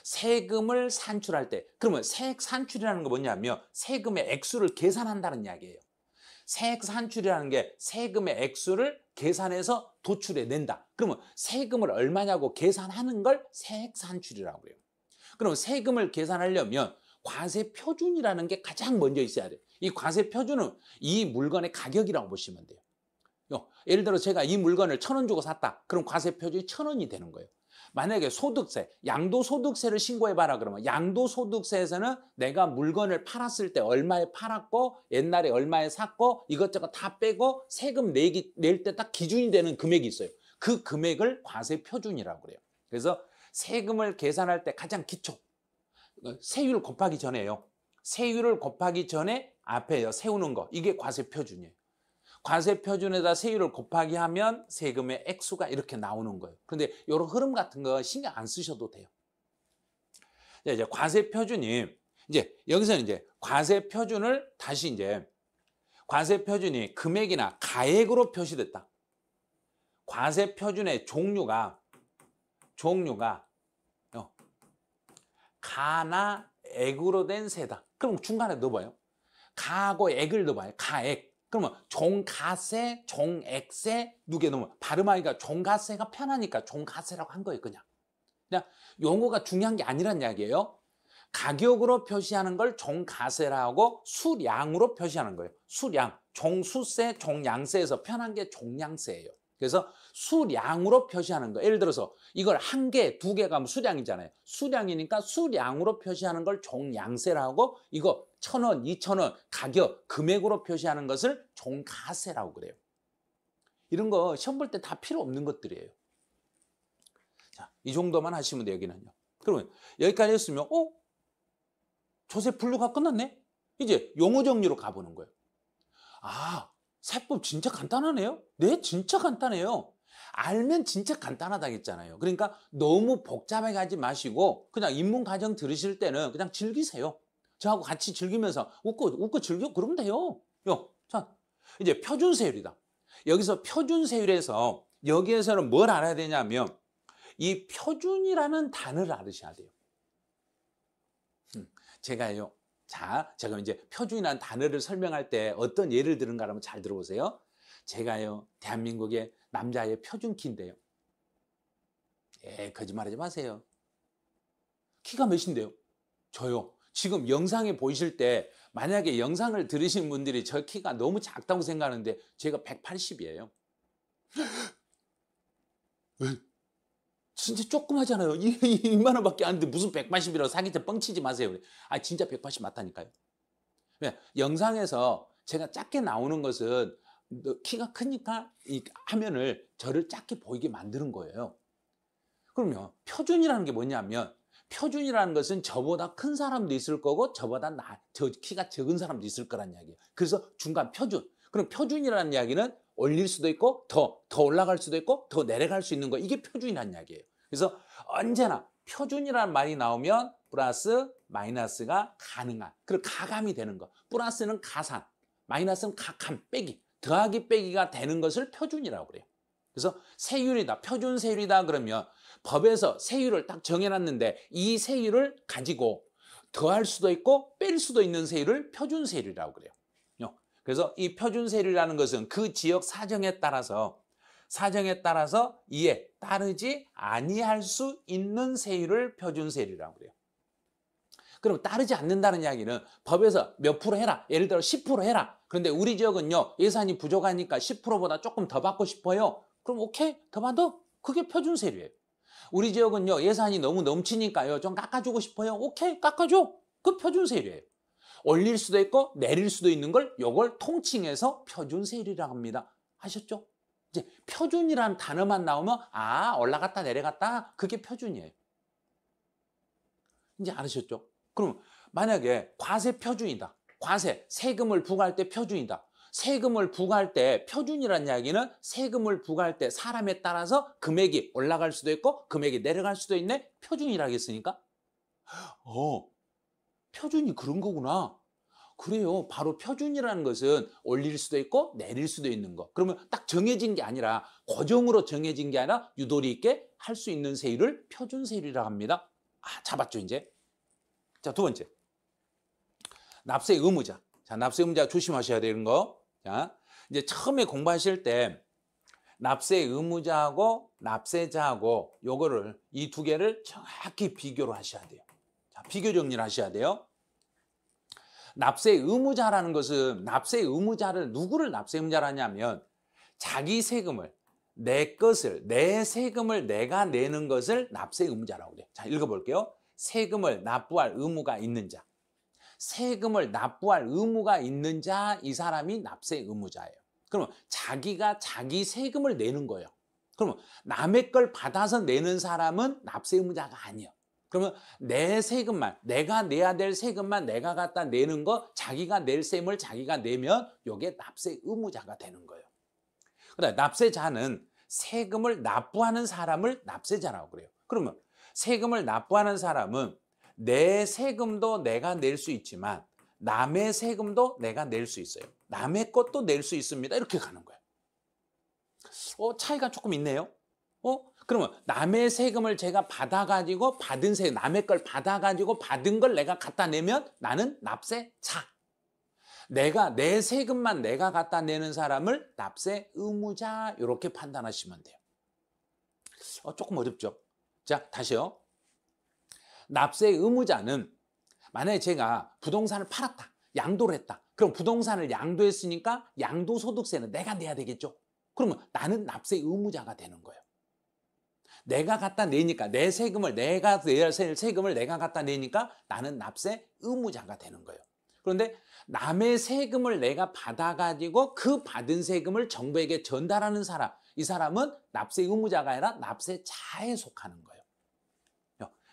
[SPEAKER 1] 세금을 산출할 때 그러면 세액 산출이라는 게 뭐냐면 세금의 액수를 계산한다는 이야기예요. 세액 산출이라는 게 세금의 액수를 계산해서 도출해 낸다. 그러면 세금을 얼마냐고 계산하는 걸 세액 산출이라고 해요. 그럼 세금을 계산하려면 과세 표준이라는 게 가장 먼저 있어야 돼요. 이 과세 표준은 이 물건의 가격이라고 보시면 돼요. 어, 예를 들어 제가 이 물건을 천 원 주고 샀다. 그럼 과세 표준이 천 원이 되는 거예요. 만약에 소득세, 양도소득세를 신고해봐라 그러면 양도소득세에서는 내가 물건을 팔았을 때 얼마에 팔았고 옛날에 얼마에 샀고 이것저것 다 빼고 세금 내기 낼 때 딱 기준이 되는 금액이 있어요. 그 금액을 과세표준이라고 그래요. 그래서 세금을 계산할 때 가장 기초, 세율 곱하기 전에요. 세율을 곱하기 전에 앞에 세우는 거 이게 과세표준이에요. 과세 표준에다 세율을 곱하기 하면 세금의 액수가 이렇게 나오는 거예요. 그런데 이런 흐름 같은 거 신경 안 쓰셔도 돼요. 이제 과세 표준이 이제 여기서 이제 과세 표준을 다시 이제 과세 표준이 금액이나 가액으로 표시됐다. 과세 표준의 종류가 종류가 어, 가나 액으로 된 세다. 그럼 중간에 넣어봐요. 가하고 액을 넣어봐요. 가액. 그러면 종가세, 종액세 누게 넣으발음하니까 종가세가 편하니까 종가세라고 한 거예요 그냥. 그냥 용어가 중요한 게 아니란 이야기예요. 가격으로 표시하는 걸 종가세라고 수량으로 표시하는 거예요. 수량, 종수세, 종양세에서 편한 게 종양세예요. 그래서 수량으로 표시하는 거. 예를 들어서 이걸 한 개, 두 개 가면 수량이잖아요. 수량이니까 수량으로 표시하는 걸 종양세라고 이거 천 원, 이천 원 가격, 금액으로 표시하는 것을 종가세라고 그래요. 이런 거 시험 볼 때 다 필요 없는 것들이에요. 자, 이 정도만 하시면 돼요, 여기는요. 그러면 여기까지 했으면, 어? 조세 분류가 끝났네? 이제 용어 정리로 가보는 거예요. 아, 세법 진짜 간단하네요? 네, 진짜 간단해요. 알면 진짜 간단하다했잖아요 그러니까 너무 복잡해가지 마시고 그냥 입문 과정 들으실 때는 그냥 즐기세요. 저하고 같이 즐기면서 웃고 웃고 즐겨 그러면 돼요. 요. 자. 이제 표준 세율이다. 여기서 표준 세율에서 여기에서는 뭘 알아야 되냐면 이 표준이라는 단어를 알으셔야 돼요. 음, 제가요. 자, 제가 이제 표준이라는 단어를 설명할 때 어떤 예를 들은가 하면 잘 들어보세요. 제가요. 대한민국의 남자의 표준 키인데요. 예, 거짓말하지 마세요. 키가 몇인데요? 저요. 지금 영상에 보이실 때 만약에 영상을 들으신 분들이 저 키가 너무 작다고 생각하는데 제가 180이에요. 진짜 조그마잖아요. 이만 원밖에 안 돼. 무슨 180이라고 사기쳐 뻥치지 마세요. 아 진짜 180 맞다니까요. 왜? 영상에서 제가 작게 나오는 것은 키가 크니까 이 화면을 저를 작게 보이게 만드는 거예요. 그럼요. 표준이라는 게 뭐냐면 표준이라는 것은 저보다 큰 사람도 있을 거고 저보다 나, 저 키가 적은 사람도 있을 거란 이야기예요. 그래서 중간 표준. 그럼 표준이라는 이야기는 올릴 수도 있고 더, 더 올라갈 수도 있고 더 내려갈 수 있는 거. 이게 표준이라는 이야기예요. 그래서 언제나 표준이라는 말이 나오면 플러스 마이너스가 가능한. 그리고 가감이 되는 거. 플러스는 가산, 마이너스는 각함, 빼기. 더하기 빼기가 되는 것을 표준이라고 그래요. 그래서 세율이다, 표준 세율이다 그러면 법에서 세율을 딱 정해놨는데 이 세율을 가지고 더 할 수도 있고 뺄 수도 있는 세율을 표준 세율이라고 그래요. 그래서 이 표준 세율이라는 것은 그 지역 사정에 따라서 사정에 따라서 이에 따르지 아니할 수 있는 세율을 표준 세율이라고 그래요. 그럼 따르지 않는다는 이야기는 법에서 몇 프로 해라. 예를 들어 10% 해라. 그런데 우리 지역은요. 예산이 부족하니까 10%보다 조금 더 받고 싶어요. 그럼 오케이 더만둬 그게 표준 세율이요 우리 지역은요 예산이 너무 넘치니까요 좀 깎아주고 싶어요. 오케이 깎아줘 그 표준 세율이요 올릴 수도 있고 내릴 수도 있는 걸 요걸 통칭해서 표준 세율이라고 합니다. 아셨죠? 이제 표준이란 단어만 나오면 아 올라갔다 내려갔다 그게 표준이에요. 이제 알으셨죠? 그럼 만약에 과세 표준이다. 과세, 세금을 부과할 때 표준이다. 세금을 부과할 때 표준이라는 이야기는 세금을 부과할 때 사람에 따라서 금액이 올라갈 수도 있고 금액이 내려갈 수도 있네 표준이라하겠으니까어 표준이 그런 거구나 그래요 바로 표준이라는 것은 올릴 수도 있고 내릴 수도 있는 거 그러면 딱 정해진 게 아니라 고정으로 정해진 게 아니라 유도리 있게 할 수 있는 세율을 표준세율이라 합니다 아 잡았죠 이제 자 두 번째 납세 의무자 자 납세 의무자 조심하셔야 되는 거 자, 이제 처음에 공부하실 때 납세 의무자하고 납세자하고 요거를 이 두 개를 정확히 비교를 하셔야 돼요. 자, 비교 정리를 하셔야 돼요. 납세 의무자라는 것은 납세 의무자를 누구를 납세 의무자라냐면 자기 세금을 내 것을 내 세금을 내가 내는 것을 납세 의무자라고 그래요. 자, 읽어 볼게요. 세금을 납부할 의무가 있는 자. 세금을 납부할 의무가 있는 자, 이 사람이 납세 의무자예요. 그러면 자기가 자기 세금을 내는 거예요. 그러면 남의 걸 받아서 내는 사람은 납세 의무자가 아니에요. 그러면 내 세금만, 내가 내야 될 세금만 내가 갖다 내는 거, 자기가 낼 셈을 자기가 내면 이게 납세 의무자가 되는 거예요. 그다음 납세자는 세금을 납부하는 사람을 납세자라고 그래요. 그러면 세금을 납부하는 사람은 내 세금도 내가 낼 수 있지만 남의 세금도 내가 낼 수 있어요. 남의 것도 낼 수 있습니다. 이렇게 가는 거예요. 어, 차이가 조금 있네요. 어? 그러면 남의 세금을 제가 받아가지고 받은 세금, 남의 걸 받아가지고 받은 걸 내가 갖다 내면 나는 납세자. 내가 내 세금만 내가 갖다 내는 사람을 납세 의무자 이렇게 판단하시면 돼요. 어, 조금 어렵죠. 자, 다시요. 납세 의무자는 만약에 제가 부동산을 팔았다, 양도를 했다. 그럼 부동산을 양도했으니까 양도소득세는 내가 내야 되겠죠. 그러면 나는 납세 의무자가 되는 거예요. 내가 갖다 내니까 내 세금을 내가 내야 할 세금을 내가 갖다 내니까 나는 납세 의무자가 되는 거예요. 그런데 남의 세금을 내가 받아가지고 그 받은 세금을 정부에게 전달하는 사람 이 사람은 납세 의무자가 아니라 납세자에 속하는 거예요.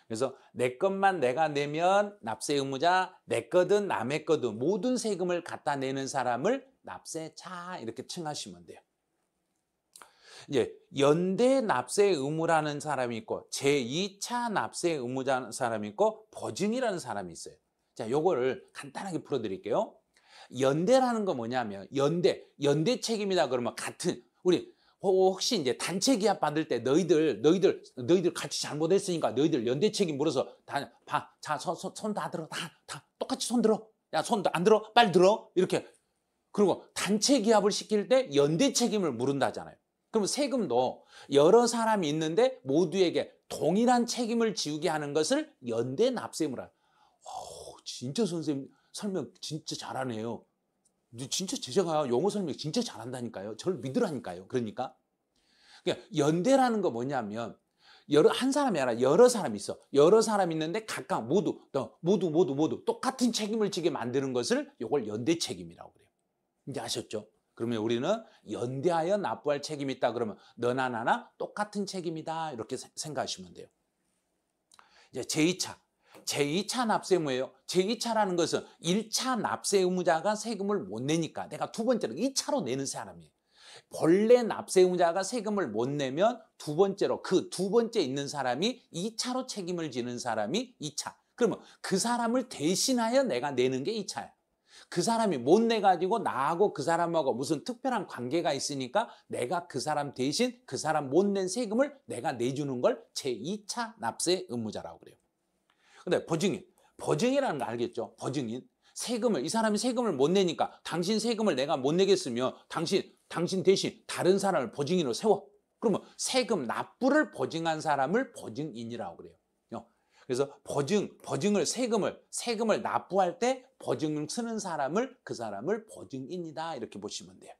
[SPEAKER 1] 그래서 내 것만 내가 내면 납세 의무자, 내 거든 남의 거든 모든 세금을 갖다 내는 사람을 납세자 이렇게 칭하시면 돼요. 이제 연대 납세 의무라는 사람이 있고 제2차 납세 의무자는 사람이 있고 보증이라는 사람이 있어요. 자, 요거를 간단하게 풀어 드릴게요. 연대라는 건 뭐냐면 연대, 연대 책임이다 그러면 같은 우리 혹시 이제 단체 기합 받을 때 너희들 너희들 너희들 같이 잘못했으니까 너희들 연대 책임 물어서 다자손 다 들어 다 다 똑같이 손 들어 야손 안 들어 빨리 들어 이렇게 그리고 단체 기합을 시킬 때 연대 책임을 물은다잖아요. 그럼 세금도 여러 사람이 있는데 모두에게 동일한 책임을 지우게 하는 것을 연대 납세물라 어, 진짜 선생님 설명 진짜 잘하네요. 진짜 제가 영어 설명 진짜 잘한다니까요. 저를 믿으라니까요. 그러니까. 그러니까 연대라는 거 뭐냐면 여러 한 사람이 아니라 여러 사람이 있어. 여러 사람 있는데 각각 모두 모두 모두 모두 똑같은 책임을 지게 만드는 것을 이걸 연대 책임이라고 그래요. 이제 아셨죠? 그러면 우리는 연대하여 납부할 책임이 있다 그러면 너나 나나 똑같은 책임이다 이렇게 생각하시면 돼요. 이제 제2차 제2차 납세 의무예요. 제2차라는 것은 1차 납세 의무자가 세금을 못 내니까 내가 두 번째로 2차로 내는 사람이에요. 본래 납세 의무자가 세금을 못 내면 두 번째로 그 두 번째 있는 사람이 2차로 책임을 지는 사람이 2차. 그러면 그 사람을 대신하여 내가 내는 게 2차야. 그 사람이 못 내가지고 나하고 그 사람하고 무슨 특별한 관계가 있으니까 내가 그 사람 대신 그 사람 못 낸 세금을 내가 내주는 걸 제2차 납세 의무자라고 그래요. 근데 보증인. 보증이라는 거 알겠죠? 보증인. 세금을 이 사람이 세금을 못 내니까 당신 세금을 내가 못 내겠으며 당신 당신 대신 다른 사람을 보증인으로 세워. 그러면 세금 납부를 보증한 사람을 보증인이라고 그래요. 어. 그래서 보증, 보증을 세금을 세금을 납부할 때 보증을 쓰는 사람을 그 사람을 보증인이다 이렇게 보시면 돼요.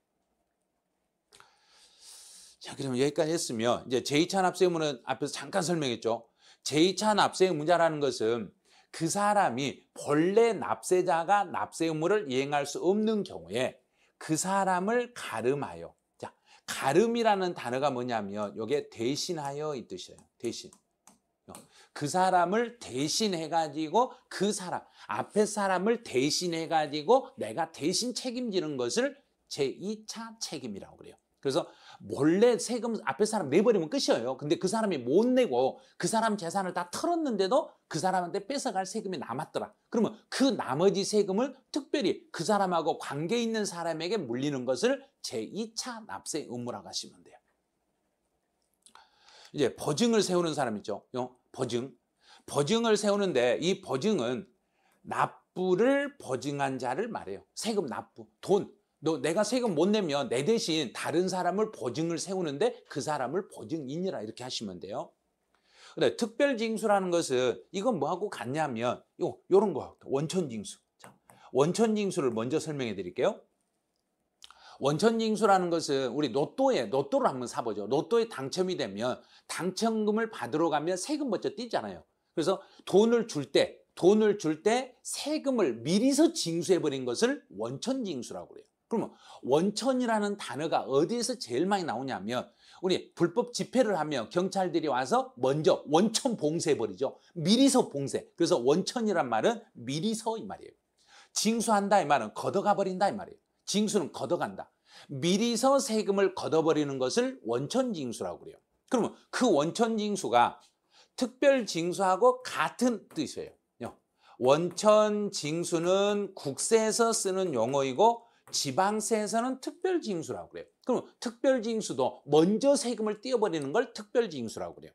[SPEAKER 1] 자, 그러면 여기까지 했으면 이제 제2차 납세의무는 앞에서 잠깐 설명했죠. 제2차 납세 의무자라는 것은 그 사람이 본래 납세자가 납세 의무를 이행할 수 없는 경우에 그 사람을 가름하여 자, 가름이라는 단어가 뭐냐면 이게 대신하여 이 뜻이에요. 대신. 어, 그 사람을 대신해가지고 그 사람, 앞에 사람을 대신해가지고 내가 대신 책임지는 것을 제2차 책임이라고 그래요. 그래서 몰래 세금 앞에 사람 내버리면 끝이에요. 근데 그 사람이 못 내고 그 사람 재산을 다 털었는데도 그 사람한테 뺏어갈 세금이 남았더라. 그러면 그 나머지 세금을 특별히 그 사람하고 관계 있는 사람에게 물리는 것을 제2차 납세 의무라고 하시면 돼요. 이제 버증을 세우는 사람 있죠. 어? 버증. 버증을 세우는데 이 버증은 납부를 버증한 자를 말해요. 세금 납부, 돈, 너 내가 세금 못 내면 내 대신 다른 사람을 보증을 세우는데 그 사람을 보증인이라 이렇게 하시면 돼요. 근데 특별징수라는 것은 이건 뭐하고 같냐면 요 요런 거 원천징수. 원천징수를 먼저 설명해 드릴게요. 원천징수라는 것은 우리 로또에 로또를 한번 사보죠. 로또에 당첨이 되면 당첨금을 받으러 가면 세금 먼저 띄잖아요. 그래서 돈을 줄 때 돈을 줄 때 세금을 미리서 징수해 버린 것을 원천징수라고 그래요. 그러면 원천이라는 단어가 어디에서 제일 많이 나오냐면 우리 불법 집회를 하면 경찰들이 와서 먼저 원천 봉쇄해버리죠. 미리서 봉쇄. 그래서 원천이란 말은 미리서 이 말이에요. 징수한다 이 말은 걷어가버린다 이 말이에요. 징수는 걷어간다. 미리서 세금을 걷어버리는 것을 원천징수라고 그래요. 그러면 그 원천징수가 특별징수하고 같은 뜻이에요. 원천징수는 국세에서 쓰는 용어이고 지방세에서는 특별징수라고 그래요. 그럼 특별징수도 먼저 세금을 띄어버리는 걸 특별징수라고 그래요.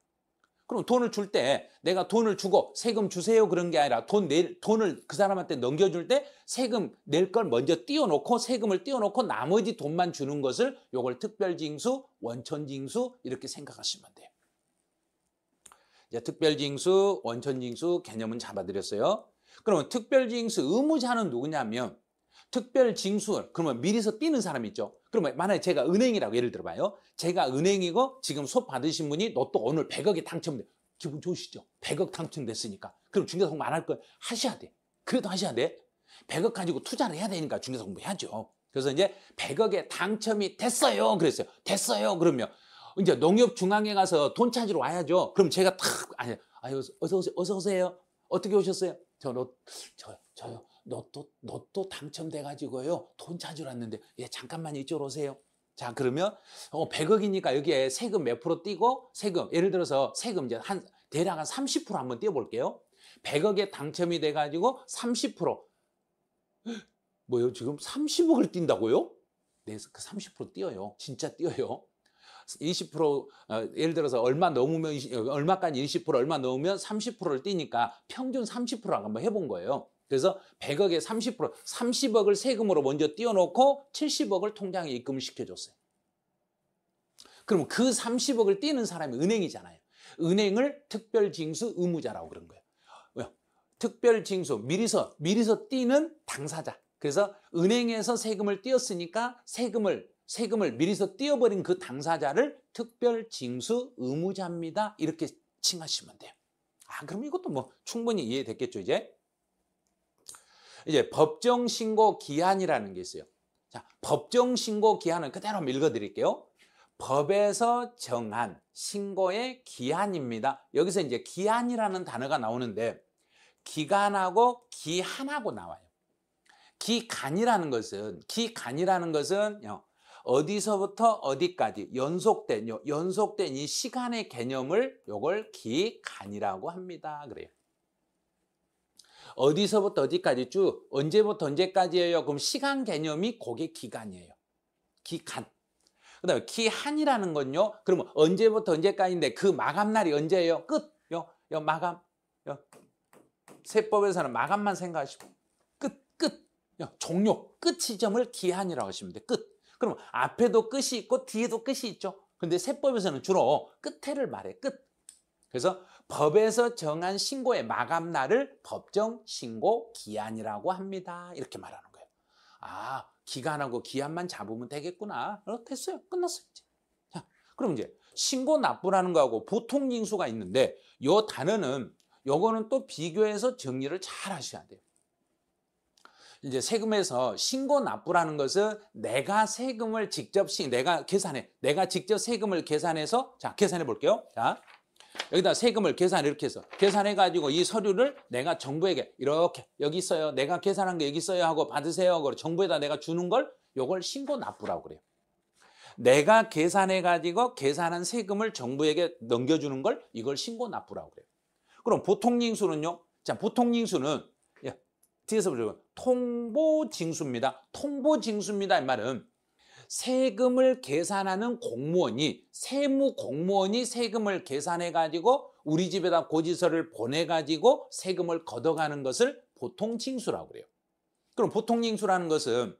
[SPEAKER 1] 그럼 돈을 줄 때 내가 돈을 주고 세금 주세요 그런 게 아니라 돈 내, 돈을 그 사람한테 넘겨줄 때 세금 낼 걸 먼저 띄워놓고 세금을 띄워놓고 나머지 돈만 주는 것을 요걸 특별징수, 원천징수 이렇게 생각하시면 돼요. 이제 특별징수, 원천징수 개념은 잡아드렸어요. 그러면 특별징수 의무자는 누구냐면 특별 징수원 그러면 미리서 뛰는 사람 있죠. 그러면 만약에 제가 은행이라고 예를 들어봐요. 제가 은행이고 지금 소 받으신 분이 너 또 오늘 100억이 당첨돼. 기분 좋으시죠? 100억 당첨됐으니까. 그럼 중개사 공부 안 할거 하셔야 돼. 그래도 하셔야 돼. 100억 가지고 투자를 해야 되니까 중개사 공부해야죠. 그래서 이제 100억에 당첨이 됐어요. 그랬어요. 됐어요. 그러면 이제 농협중앙에 가서 돈 찾으러 와야죠. 그럼 제가 탁 아니 아유 어서 오세요. 어서 오세요. 어떻게 오셨어요? 저저 저요. 너또 너 또 당첨돼가지고요 돈 찾으러 왔는데 예 잠깐만 이쪽으로 오세요. 자 그러면 어 100억이니까 여기에 세금 몇 프로 띄고 세금 예를 들어서 세금 이제 한 대략 한 30% 한번 띄워볼게요. 100억에 당첨이 돼가지고 30% 뭐요 지금 30억을 띈다고요? 네, 그 30% 띄어요. 진짜 띄어요. 20% 어, 예를 들어서 얼마 넘으면 20, 얼마까지 20% 얼마 넘으면 30%를 띄니까 평균 30% 한번 해본 거예요. 그래서 100억에 30%, 30억을 세금으로 먼저 띄워놓고 70억을 통장에 입금 시켜줬어요. 그럼 그 30억을 띄는 사람이 은행이잖아요. 은행을 특별징수 의무자라고 그런 거예요. 왜요? 특별징수, 미리서, 미리서 띄는 당사자. 그래서 은행에서 세금을 띄었으니까 세금을 세금을 미리서 띄어버린 그 당사자를 특별징수 의무자입니다. 이렇게 칭하시면 돼요. 아, 그럼 이것도 뭐 충분히 이해됐겠죠, 이제? 이제 법정 신고 기한이라는 게 있어요. 자, 법정 신고 기한은 그대로 읽어 드릴게요. 법에서 정한 신고의 기한입니다. 여기서 이제 기한이라는 단어가 나오는데 기간하고 기한하고 나와요. 기간이라는 것은 기간이라는 것은 어디서부터 어디까지 연속된 연속된 이 시간의 개념을 요걸 기간이라고 합니다. 그래요. 어디서부터 어디까지 쭉 언제부터 언제까지예요? 그럼 시간 개념이 그게 기간이에요. 기간. 그다음 기한이라는 건요. 그러면 언제부터 언제까지인데 그 마감 날이 언제예요? 끝. 요, 요 마감. 요. 세법에서는 마감만 생각하시고 끝, 끝. 요, 종료. 끝 지점을 기한이라고 하시면 돼. 끝. 그럼 앞에도 끝이 있고 뒤에도 끝이 있죠. 근데 세법에서는 주로 끝에를 말해. 끝. 그래서 법에서 정한 신고의 마감날을 법정 신고 기한이라고 합니다. 이렇게 말하는 거예요. 아, 기간하고 기한만 잡으면 되겠구나. 어, 됐어요. 끝났어요. 이제. 자, 그럼 이제 신고 납부라는 거하고 보통 징수가 있는데 요 단어는 요거는 또 비교해서 정리를 잘 하셔야 돼요. 이제 세금에서 신고 납부라는 것은 내가 세금을 직접 내가 계산해 내가 직접 세금을 계산해서 자 계산해 볼게요. 자 여기다 세금을 계산 이렇게 해서 계산해가지고 이 서류를 내가 정부에게 이렇게 여기 있어요. 내가 계산한 게 여기 있어요 하고 받으세요 하고 정부에다 내가 주는 걸 요걸 신고 납부라고 그래요. 내가 계산해가지고 계산한 세금을 정부에게 넘겨주는 걸 이걸 신고 납부라고 그래요. 그럼 보통징수는요? 자, 보통징수는 예, 뒤에서 보시면 통보징수입니다. 통보징수입니다. 이 말은 세금을 계산하는 공무원이 세무 공무원이 세금을 계산해 가지고 우리 집에다 고지서를 보내 가지고 세금을 걷어가는 것을 보통 징수라고 그래요. 그럼 보통 징수라는 것은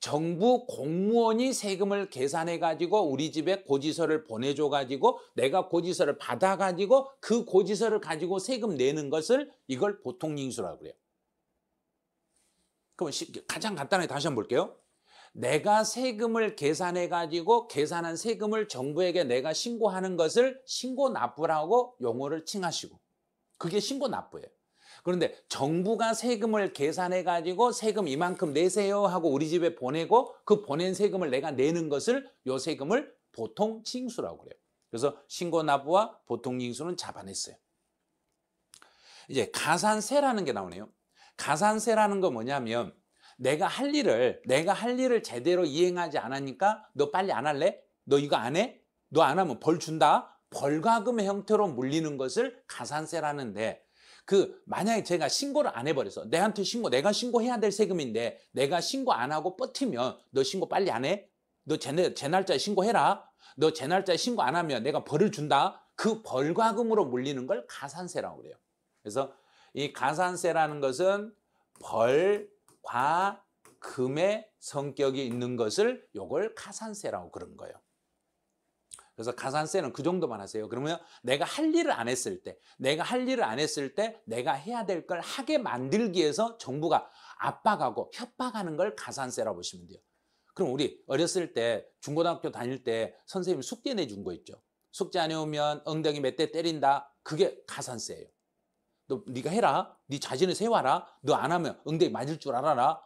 [SPEAKER 1] 정부 공무원이 세금을 계산해 가지고 우리 집에 고지서를 보내줘 가지고 내가 고지서를 받아 가지고 그 고지서를 가지고 세금 내는 것을 이걸 보통 징수라고 그래요. 그럼 가장 간단하게 다시 한번 볼게요. 내가 세금을 계산해 가지고 계산한 세금을 정부에게 내가 신고하는 것을 신고 납부라고 용어를 칭하시고 그게 신고 납부예요. 그런데 정부가 세금을 계산해 가지고 세금 이만큼 내세요 하고 우리 집에 보내고 그 보낸 세금을 내가 내는 것을 요 세금을 보통 징수라고 그래요. 그래서 신고 납부와 보통 징수는 잡아냈어요. 이제 가산세라는 게 나오네요. 가산세라는 거 뭐냐면 내가 할 일을 내가 할 일을 제대로 이행하지 않으니까 너 빨리 안 할래? 너 이거 안 해? 너 안 하면 벌 준다. 벌과금의 형태로 물리는 것을 가산세라는데 그 만약에 제가 신고를 안 해버려서 내한테 신고 내가 신고해야 될 세금인데 내가 신고 안 하고 버티면 너 신고 빨리 안 해? 너 제, 제 날짜에 신고해라. 너 제 날짜에 신고 안 하면 내가 벌을 준다. 그 벌과금으로 물리는 걸 가산세라고 그래요. 그래서 이 가산세라는 것은 벌 과, 금의 성격이 있는 것을 요걸 가산세라고 그런 거예요. 그래서 가산세는 그 정도만 하세요. 그러면 내가 할 일을 안 했을 때, 내가 할 일을 안 했을 때 내가 해야 될 걸 하게 만들기 위해서 정부가 압박하고 협박하는 걸 가산세라고 보시면 돼요. 그럼 우리 어렸을 때 중고등학교 다닐 때 선생님이 숙제 내준 거 있죠. 숙제 안 해오면 엉덩이 몇 대 때린다. 그게 가산세예요. 너 네가 해라. 네 자신을 세워라. 너 안 하면 응대 맞을 줄 알아라.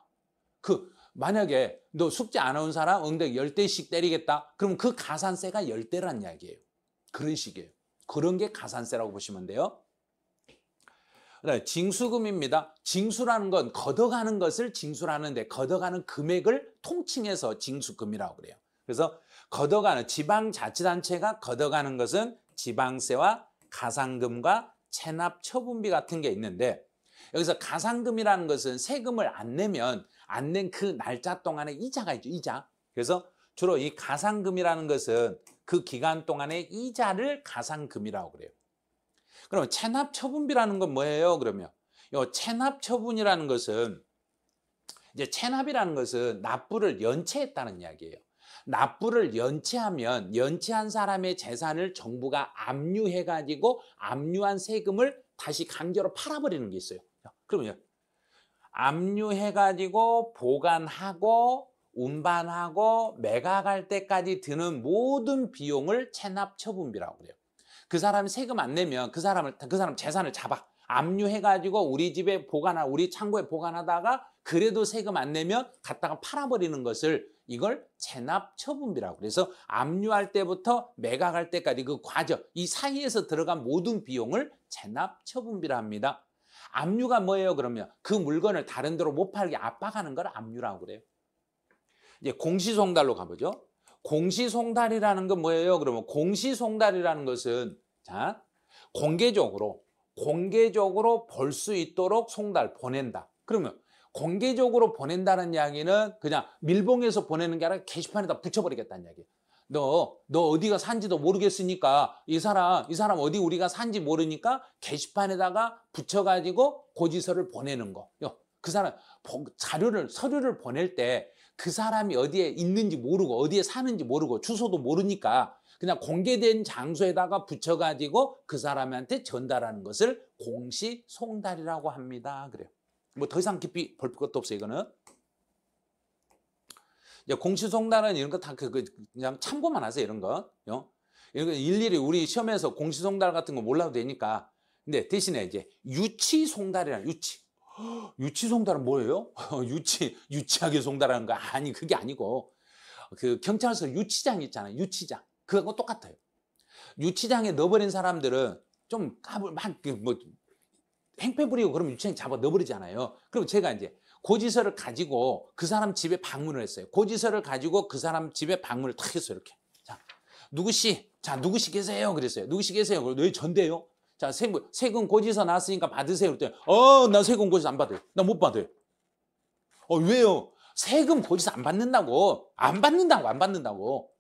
[SPEAKER 1] 그 만약에 너 숙제 안한 사람 응대 열대씩 때리겠다. 그럼 그 가산세가 열대란 이야기예요. 그런 식이에요. 그런 게 가산세라고 보시면 돼요. 징수금입니다. 징수라는 건 걷어가는 것을 징수라는데 걷어가는 금액을 통칭해서 징수금이라고 그래요. 그래서 걷어가는 지방자치단체가 걷어가는 것은 지방세와 가산금과 체납 처분비 같은 게 있는데 여기서 가상금이라는 것은 세금을 안 내면 안 낸 그 날짜 동안에 이자가 있죠. 이자. 그래서 주로 이 가상금이라는 것은 그 기간 동안에 이자를 가상금이라고 그래요. 그럼 체납 처분비라는 건 뭐예요? 그러면 요 체납 처분이라는 것은 이제 체납이라는 것은 납부를 연체했다는 이야기예요. 납부를 연체하면 연체한 사람의 재산을 정부가 압류해 가지고 압류한 세금을 다시 강제로 팔아버리는 게 있어요. 그러면 압류해 가지고 보관하고 운반하고 매각할 때까지 드는 모든 비용을 체납 처분비라고 그래요. 그사람 세금 안 내면 그 사람을 그 사람 재산을 잡아 압류해 가지고 우리 집에 보관하 우리 창고에 보관하다가 그래도 세금 안 내면 갖다가 팔아버리는 것을 이걸 체납 처분비라고 그래서 압류할 때부터 매각할 때까지 그 과정 이 사이에서 들어간 모든 비용을 체납 처분비라 합니다. 압류가 뭐예요 그러면 그 물건을 다른 데로 못 팔게 압박하는 걸 압류라고 그래요. 이제 공시송달로 가보죠. 공시송달이라는 건 뭐예요? 그러면 공시송달이라는 것은 자 공개적으로 공개적으로 볼 수 있도록 송달 보낸다. 그러면 공개적으로 보낸다는 이야기는 그냥 밀봉해서 보내는 게 아니라 게시판에다 붙여버리겠다는 이야기예요. 너, 너 어디가 산지도 모르겠으니까 이 사람, 이 사람 어디 우리가 산지 모르니까 게시판에다가 붙여가지고 고지서를 보내는 거. 그 사람 자료를, 서류를 보낼 때 그 사람이 어디에 있는지 모르고 어디에 사는지 모르고 주소도 모르니까 그냥 공개된 장소에다가 붙여가지고 그 사람한테 전달하는 것을 공시 송달이라고 합니다. 그래요. 뭐더 이상 깊이 볼 것도 없어요. 이거는. 공시송단은 이런 거다 그, 그, 그냥 참고만 하세요. 이런 거. 이런 거 일일이 우리 시험에서 공시송달 같은 거 몰라도 되니까. 근데 대신에 이제 유치송달이란 유치. 유치송달은 뭐예요? 유치 유치하게 송달하는 거 아니 그게 아니고 그 경찰서 유치장 있잖아요. 유치장. 그거하고 똑같아요. 유치장에 넣어버린 사람들은 좀 까불 막뭐 그 팽팽 부리고 그러면 유치원에 잡아 넣어버리잖아요. 그럼 제가 이제 고지서를 가지고 그 사람 집에 방문을 했어요. 고지서를 가지고 그 사람 집에 방문을 탁 했어요. 이렇게. 자, 누구씨, 자, 누구씨 계세요? 그랬어요. 누구씨 계세요? 왜 전대요? 자, 세금, 세금 고지서 나왔으니까 받으세요. 그랬더니, 어, 나 세금 고지서 안 받아요. 나 못 받아요. 어, 왜요? 세금 고지서 안 받는다고. 안 받는다고, 안 받는다고.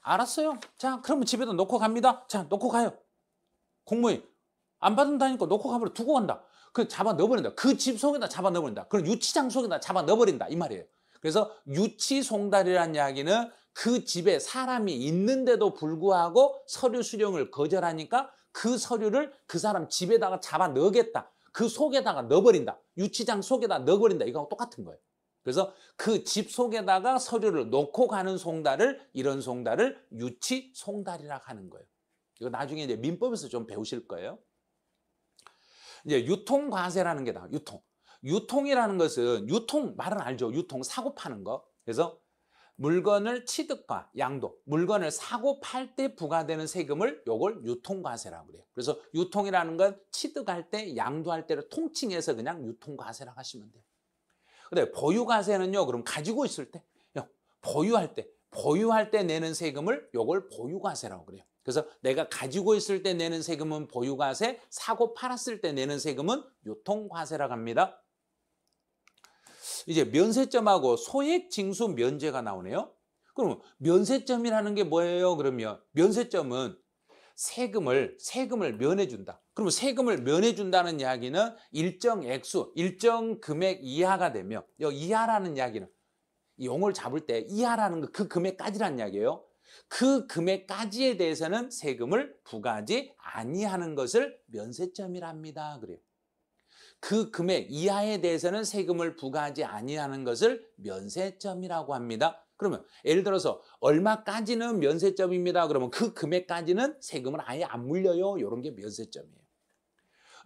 [SPEAKER 1] 알았어요. 자, 그러면 집에다 놓고 갑니다. 자, 놓고 가요. 공무원, 안 받는다니까 놓고 가버려 두고 간다. 그 잡아 넣어버린다. 그 집 속에다 잡아 넣어버린다. 그런 유치장 속에다 잡아 넣어버린다. 이 말이에요. 그래서 유치송달이라는 이야기는 그 집에 사람이 있는데도 불구하고 서류 수령을 거절하니까 그 서류를 그 사람 집에다가 잡아 넣겠다. 그 속에다가 넣어버린다. 유치장 속에다 넣어버린다. 이거하고 똑같은 거예요. 그래서 그 집 속에다가 서류를 놓고 가는 송달을 이런 송달을 유치 송달이라 고 하는 거예요. 이거 나중에 이제 민법에서 좀 배우실 거예요. 이제 유통 과세라는 게 나와. 유통. 유통이라는 것은 유통 말은 알죠. 유통 사고 파는 거. 그래서 물건을 취득과 양도, 물건을 사고 팔 때 부과되는 세금을 요걸 유통과세라고 그래요. 그래서 유통이라는 건 취득할 때, 양도할 때를 통칭해서 그냥 유통과세라고 하시면 돼요. 근데 보유과세는요, 그럼 가지고 있을 때, 보유할 때, 보유할 때 내는 세금을 요걸 보유과세라고 그래요. 그래서 내가 가지고 있을 때 내는 세금은 보유과세, 사고 팔았을 때 내는 세금은 유통과세라고 합니다. 이제 면세점하고 소액징수 면제가 나오네요. 그럼 면세점이라는 게 뭐예요? 그러면 면세점은 세금을 세금을 면해 준다. 그럼 세금을 면해 준다는 이야기는 일정 액수, 일정 금액 이하가 되며 이하라는 이야기는 용을 잡을 때 이하라는 거 그 금액까지란 이야기예요. 그 금액까지에 대해서는 세금을 부과하지 아니하는 것을 면세점이랍니다. 그래요. 그 금액 이하에 대해서는 세금을 부과하지 아니하는 것을 면세점이라고 합니다. 그러면 예를 들어서 얼마까지는 면세점입니다. 그러면 그 금액까지는 세금을 아예 안 물려요. 이런 게 면세점이에요.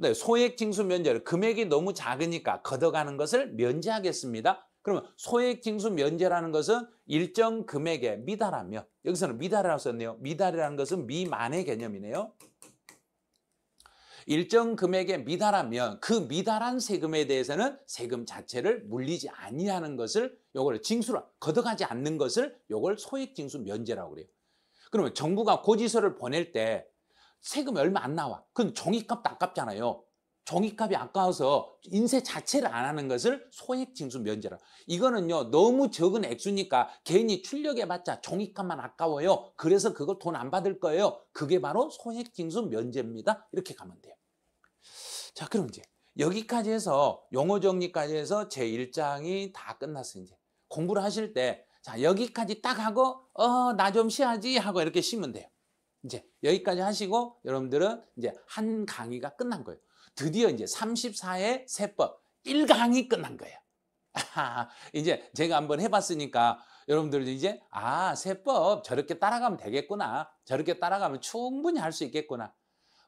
[SPEAKER 1] 네, 소액 징수 면제를 금액이 너무 작으니까 걷어가는 것을 면제하겠습니다. 그러면 소액 징수 면제라는 것은 일정 금액에 미달하며 여기서는 미달이라고 썼네요. 미달이라는 것은 미만의 개념이네요. 일정 금액에 미달하면 그 미달한 세금에 대해서는 세금 자체를 물리지 아니하는 것을 요걸 징수를 거둬가지 않는 것을 요걸 소액 징수 면제라고 그래요. 그러면 정부가 고지서를 보낼 때 세금이 얼마 안 나와. 그건 종이값도 아깝잖아요. 종이값이 아까워서 인쇄 자체를 안 하는 것을 소액징수 면제라. 이거는요 너무 적은 액수니까 개인이 출력해봤자 종이값만 아까워요. 그래서 그걸 돈 안 받을 거예요. 그게 바로 소액징수 면제입니다. 이렇게 가면 돼요. 자 그럼 이제 여기까지 해서 용어 정리까지 해서 제1장이 다 끝났어요. 이제 공부를 하실 때 자 여기까지 딱 하고 어 나 좀 쉬야지 어 하고 이렇게 쉬면 돼요. 이제 여기까지 하시고 여러분들은 이제 한 강의가 끝난 거예요. 드디어 이제 34의 세법 1강이 끝난 거예요. 이제 제가 한번 해봤으니까 여러분들 도 이제 아 세법 저렇게 따라가면 되겠구나 저렇게 따라가면 충분히 할 수 있겠구나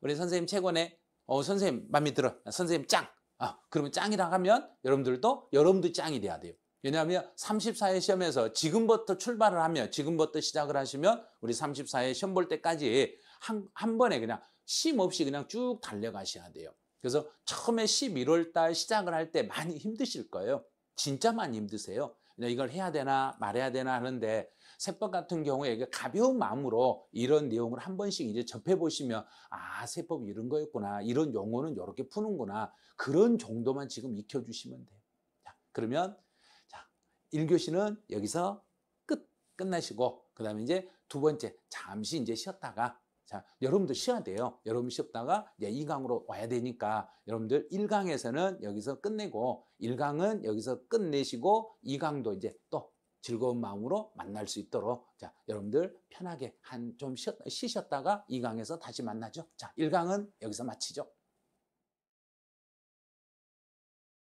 [SPEAKER 1] 우리 선생님 최고네 어 선생님 맘에 들어 선생님 짱 아, 그러면 짱이라고 하면 여러분들도 여러분도 짱이 돼야 돼요 왜냐하면 34회 시험에서 지금부터 출발을 하면 지금부터 시작을 하시면 우리 34회 시험 볼 때까지 한, 한 번에 그냥 쉼 없이 그냥 쭉 달려가셔야 돼요 그래서 처음에 11월 달 시작을 할 때 많이 힘드실 거예요. 진짜 많이 힘드세요. 이걸 해야 되나 말해야 되나 하는데 세법 같은 경우에 가벼운 마음으로 이런 내용을 한 번씩 이제 접해 보시면 아 세법 이런 거였구나 이런 용어는 이렇게 푸는구나 그런 정도만 지금 익혀 주시면 돼요. 자, 그러면 자 1교시는 여기서 끝 끝나시고 그다음에 이제 두 번째 잠시 이제 쉬었다가 자, 여러분도 쉬어야 돼요. 여러분 쉬었다가 이제 2강으로 와야 되니까 여러분들 1강에서는 여기서 끝내고 1강은 여기서 끝내시고 2강도 이제 또 즐거운 마음으로 만날 수 있도록 자, 여러분들 편하게 한 좀 쉬셨다가 2강에서 다시 만나죠. 자, 1강은 여기서 마치죠.